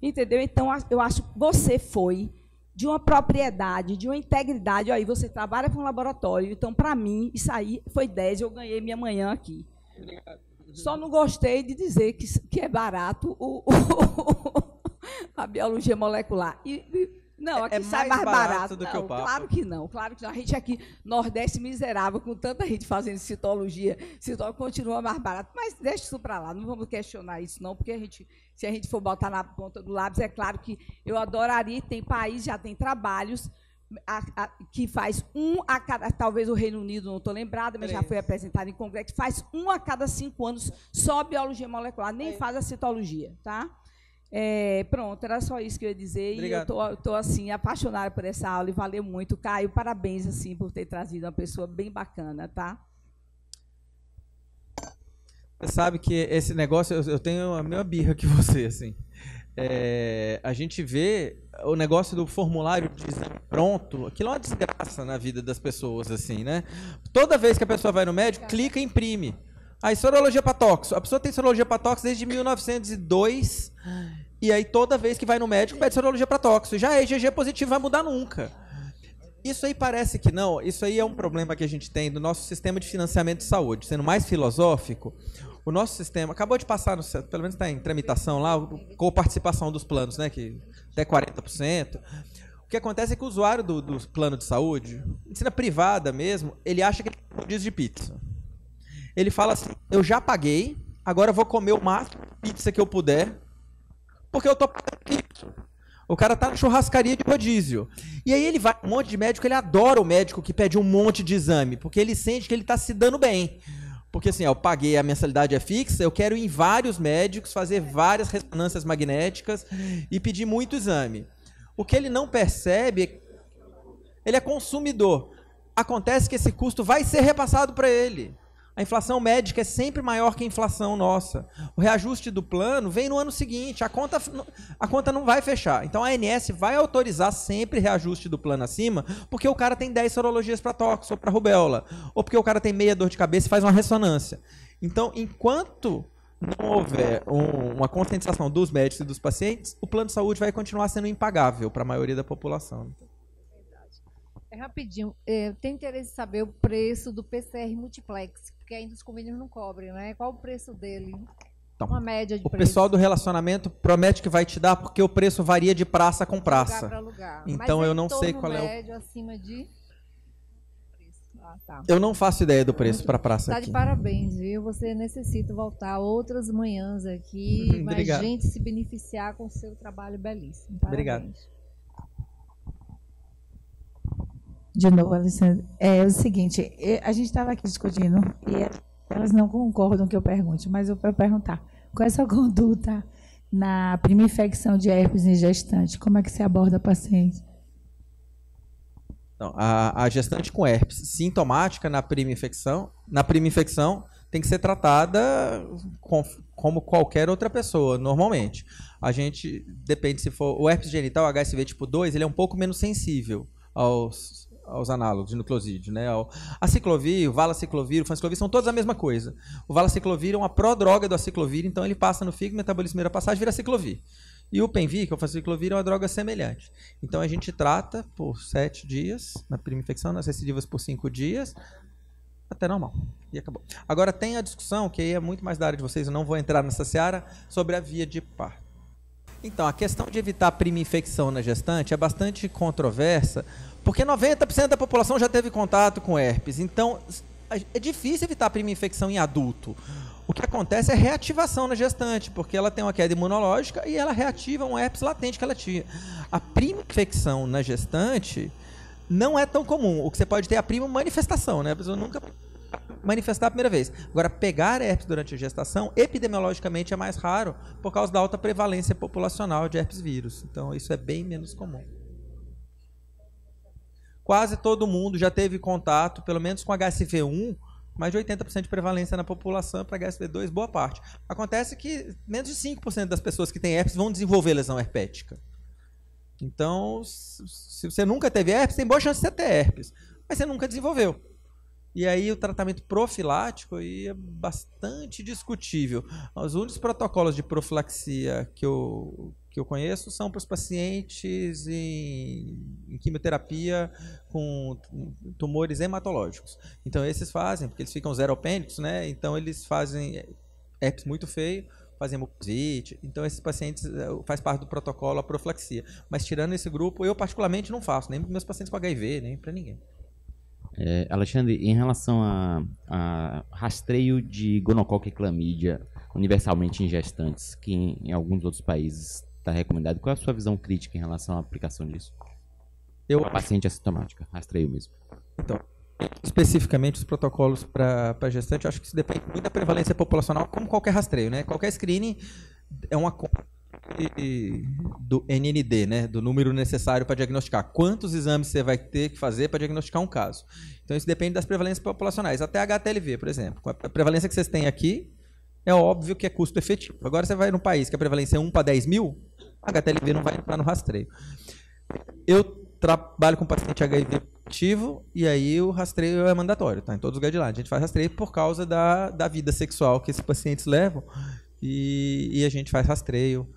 Entendeu? Então, eu acho que você foi de uma propriedade, de uma integridade. Aí você trabalha com um laboratório, então para mim isso aí foi 10, eu ganhei minha manhã aqui. Só não gostei de dizer que, que é barato o, o, a biologia molecular. E, e, não, aqui é sai mais, barato, barato do não, que o papo. Claro que não, claro que não. A gente aqui, Nordeste miserável, com tanta gente fazendo citologia, Citologia continua mais barato. Mas deixa isso para lá, não vamos questionar isso, não, porque a gente, se a gente for botar na ponta do lápis, é claro que eu adoraria, tem país, já tem trabalhos. A, a, que faz um a cada, talvez o Reino Unido, não estou lembrada, mas Três. já foi apresentado em congresso, faz um a cada cinco anos só biologia molecular, nem é. faz a citologia, tá? É, pronto, era só isso que eu ia dizer. Obrigado. E eu tô, tô, assim, apaixonada por essa aula e valeu muito. Caio, parabéns, assim, por ter trazido uma pessoa bem bacana, tá? Você sabe que esse negócio, eu, tenho a mesma birra que você, assim. É, a gente vê o negócio do formulário de exame pronto, aquilo é uma desgraça na vida das pessoas, assim, né? Toda vez que a pessoa vai no médico, clica e imprime. Aí, ah, sorologia para tóxico. A pessoa tem sorologia para tóxico desde 1902. E aí, toda vez que vai no médico, pede sorologia para tóxico. Já é IgG positivo, vai mudar nunca. Isso aí parece que não. Isso aí é um problema que a gente tem do nosso sistema de financiamento de saúde. Sendo mais filosófico, o nosso sistema acabou de passar, no, pelo menos está em tramitação lá, com participação dos planos, né? Que até 40%. O que acontece é que o usuário do, do plano de saúde, medicina privada mesmo, ele acha que ele diz de pizza. Ele fala assim: eu já paguei, agora eu vou comer o máximo de pizza que eu puder, porque eu tô pagando isso. O cara tá na churrascaria de rodízio. E aí ele vai, um monte de médico, ele adora o médico que pede um monte de exame, porque ele sente que ele tá se dando bem. Porque assim, eu paguei, a mensalidade é fixa, eu quero ir em vários médicos, fazer várias ressonâncias magnéticas e pedir muito exame. O que ele não percebe é que ele é consumidor. Acontece que esse custo vai ser repassado para ele. A inflação médica é sempre maior que a inflação nossa. O reajuste do plano vem no ano seguinte, a conta, a conta não vai fechar. Então a ANS vai autorizar sempre reajuste do plano acima, porque o cara tem 10 sorologias para tox ou para rubéola, ou porque o cara tem meia dor de cabeça e faz uma ressonância. Então, enquanto não houver um, uma conscientização dos médicos e dos pacientes, o plano de saúde vai continuar sendo impagável para a maioria da população. É rapidinho. É, tem interesse em saber o preço do PCR multiplex porque ainda os convênios não cobrem, né? Qual o preço dele? Então, uma média de o preço. pessoal do relacionamento promete que vai te dar porque o preço varia de praça com praça. Lugar lugar. Então Mas eu não sei qual médio, é o acima de ah, tá. Eu não faço ideia do tá preço para praça. Está de aqui. parabéns, viu? Você necessita voltar outras manhãs aqui, mas gente se beneficiar com o seu trabalho belíssimo. Parabéns. Obrigado. de novo, Alessandra. É o seguinte, a gente estava aqui discutindo e elas não concordam que eu pergunte, mas eu vou perguntar. Qual é a sua conduta na primeira infecção de herpes em gestante? Como é que se aborda a paciente? Não, a, a, gestante com herpes sintomática na prima infecção, na prima infecção tem que ser tratada com, como qualquer outra pessoa, normalmente. A gente depende se for o herpes genital, HSV tipo 2, ele é um pouco menos sensível aos aos análogos de nucleosídeo, né? A ciclovir, o valaciclovir, o fanciclovir são todos a mesma coisa. O valaciclovir é uma pró-droga do aciclovir, então ele passa no fígado, metabolismo primeira passagem, vira ciclovir. E o PENVI, que é o fanciclovir, é uma droga semelhante. Então a gente trata por sete dias na prima infecção, nas recidivas por cinco dias, até normal. E acabou. Agora tem a discussão, que aí é muito mais da área de vocês, eu não vou entrar nessa seara, sobre a via de parto. Então, a questão de evitar a prima infecção na gestante é bastante controversa, porque 90% da população já teve contato com herpes. Então, é difícil evitar a prima infecção em adulto. O que acontece é reativação na gestante, porque ela tem uma queda imunológica e ela reativa um herpes latente que ela tinha. A prima infecção na gestante não é tão comum. O que você pode ter é a prima manifestação, né? A pessoa nunca manifestar a primeira vez. Agora, pegar herpes durante a gestação, epidemiologicamente, é mais raro por causa da alta prevalência populacional de herpes vírus. Então, isso é bem menos comum quase todo mundo já teve contato, pelo menos com HSV1, mais de 80% de prevalência na população para HSV2, boa parte. Acontece que menos de 5% das pessoas que têm herpes vão desenvolver lesão herpética. Então, se você nunca teve herpes, tem boa chance de você ter herpes, mas você nunca desenvolveu. E aí o tratamento profilático é bastante discutível. Os únicos protocolos de profilaxia que eu que eu conheço são para os pacientes em, em, quimioterapia com tumores hematológicos. Então esses fazem, porque eles ficam zeropênicos, né? Então eles fazem herpes é, é muito feio, fazem mucosite. Então esses pacientes é, faz parte do protocolo a profilaxia. Mas tirando esse grupo, eu particularmente não faço, nem para meus pacientes com HIV, nem para ninguém. É, Alexandre, em relação a, a rastreio de gonocoque e clamídia universalmente em gestantes, que em, em alguns outros países está recomendado. Qual é a sua visão crítica em relação à aplicação disso? Eu a paciente assintomática, rastreio mesmo. Então, especificamente os protocolos para gestante, acho que isso depende muito da prevalência populacional, como qualquer rastreio, né? Qualquer screening é uma do NND, né, do número necessário para diagnosticar. Quantos exames você vai ter que fazer para diagnosticar um caso? Então isso depende das prevalências populacionais. Até HTLV, por exemplo, a prevalência que vocês têm aqui é óbvio que é custo efetivo. Agora você vai num país que a prevalência é 1 para 10 mil, HTLV não vai entrar no rastreio. Eu trabalho com paciente HIV positivo e aí o rastreio é mandatório, tá? Em todos os guidelines. A gente faz rastreio por causa da, da vida sexual que esses pacientes levam e, e a gente faz rastreio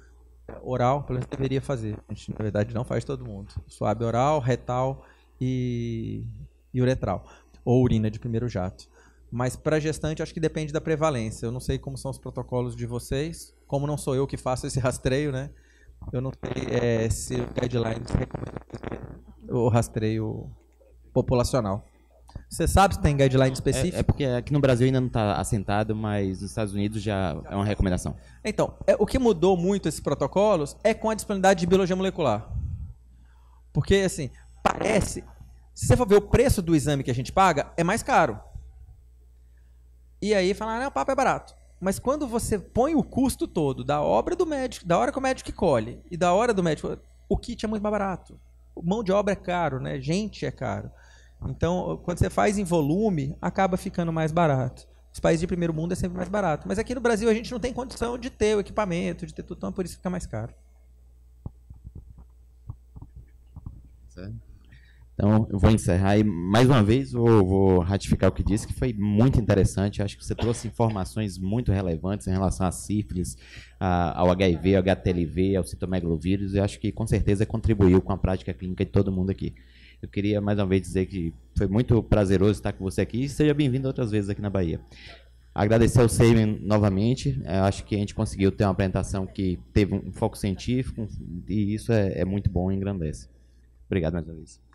oral, pelo menos deveria fazer. A gente, na verdade, não faz todo mundo. Suave oral, retal e, e uretral. Ou urina de primeiro jato. Mas para gestante, acho que depende da prevalência. Eu não sei como são os protocolos de vocês. Como não sou eu que faço esse rastreio, né? Eu não sei é, se o guidelines recomenda o rastreio populacional. Você sabe se tem guideline específico? É, é, porque aqui no Brasil ainda não está assentado, mas nos Estados Unidos já é uma recomendação. Então, é, o que mudou muito esses protocolos é com a disponibilidade de biologia molecular. Porque, assim, parece. Se você for ver o preço do exame que a gente paga, é mais caro. E aí falar, ah, não, o papo é barato. Mas quando você põe o custo todo da obra do médico, da hora que o médico colhe e da hora do médico, o kit é muito mais barato. Mão de obra é caro, né? Gente é caro. Então, quando você faz em volume, acaba ficando mais barato. Os países de primeiro mundo é sempre mais barato. Mas aqui no Brasil a gente não tem condição de ter o equipamento, de ter tudo, então por isso fica mais caro. Certo. Então, eu vou encerrar e, mais uma vez, vou, vou, ratificar o que disse, que foi muito interessante. Eu acho que você trouxe informações muito relevantes em relação à sífilis, a, ao HIV, ao HTLV, ao citomegalovírus, e acho que, com certeza, contribuiu com a prática clínica de todo mundo aqui. Eu queria, mais uma vez, dizer que foi muito prazeroso estar com você aqui e seja bem-vindo outras vezes aqui na Bahia. Agradecer ao Seimen novamente. Eu acho que a gente conseguiu ter uma apresentação que teve um foco científico e isso é, é muito bom e engrandece. Obrigado mais uma vez.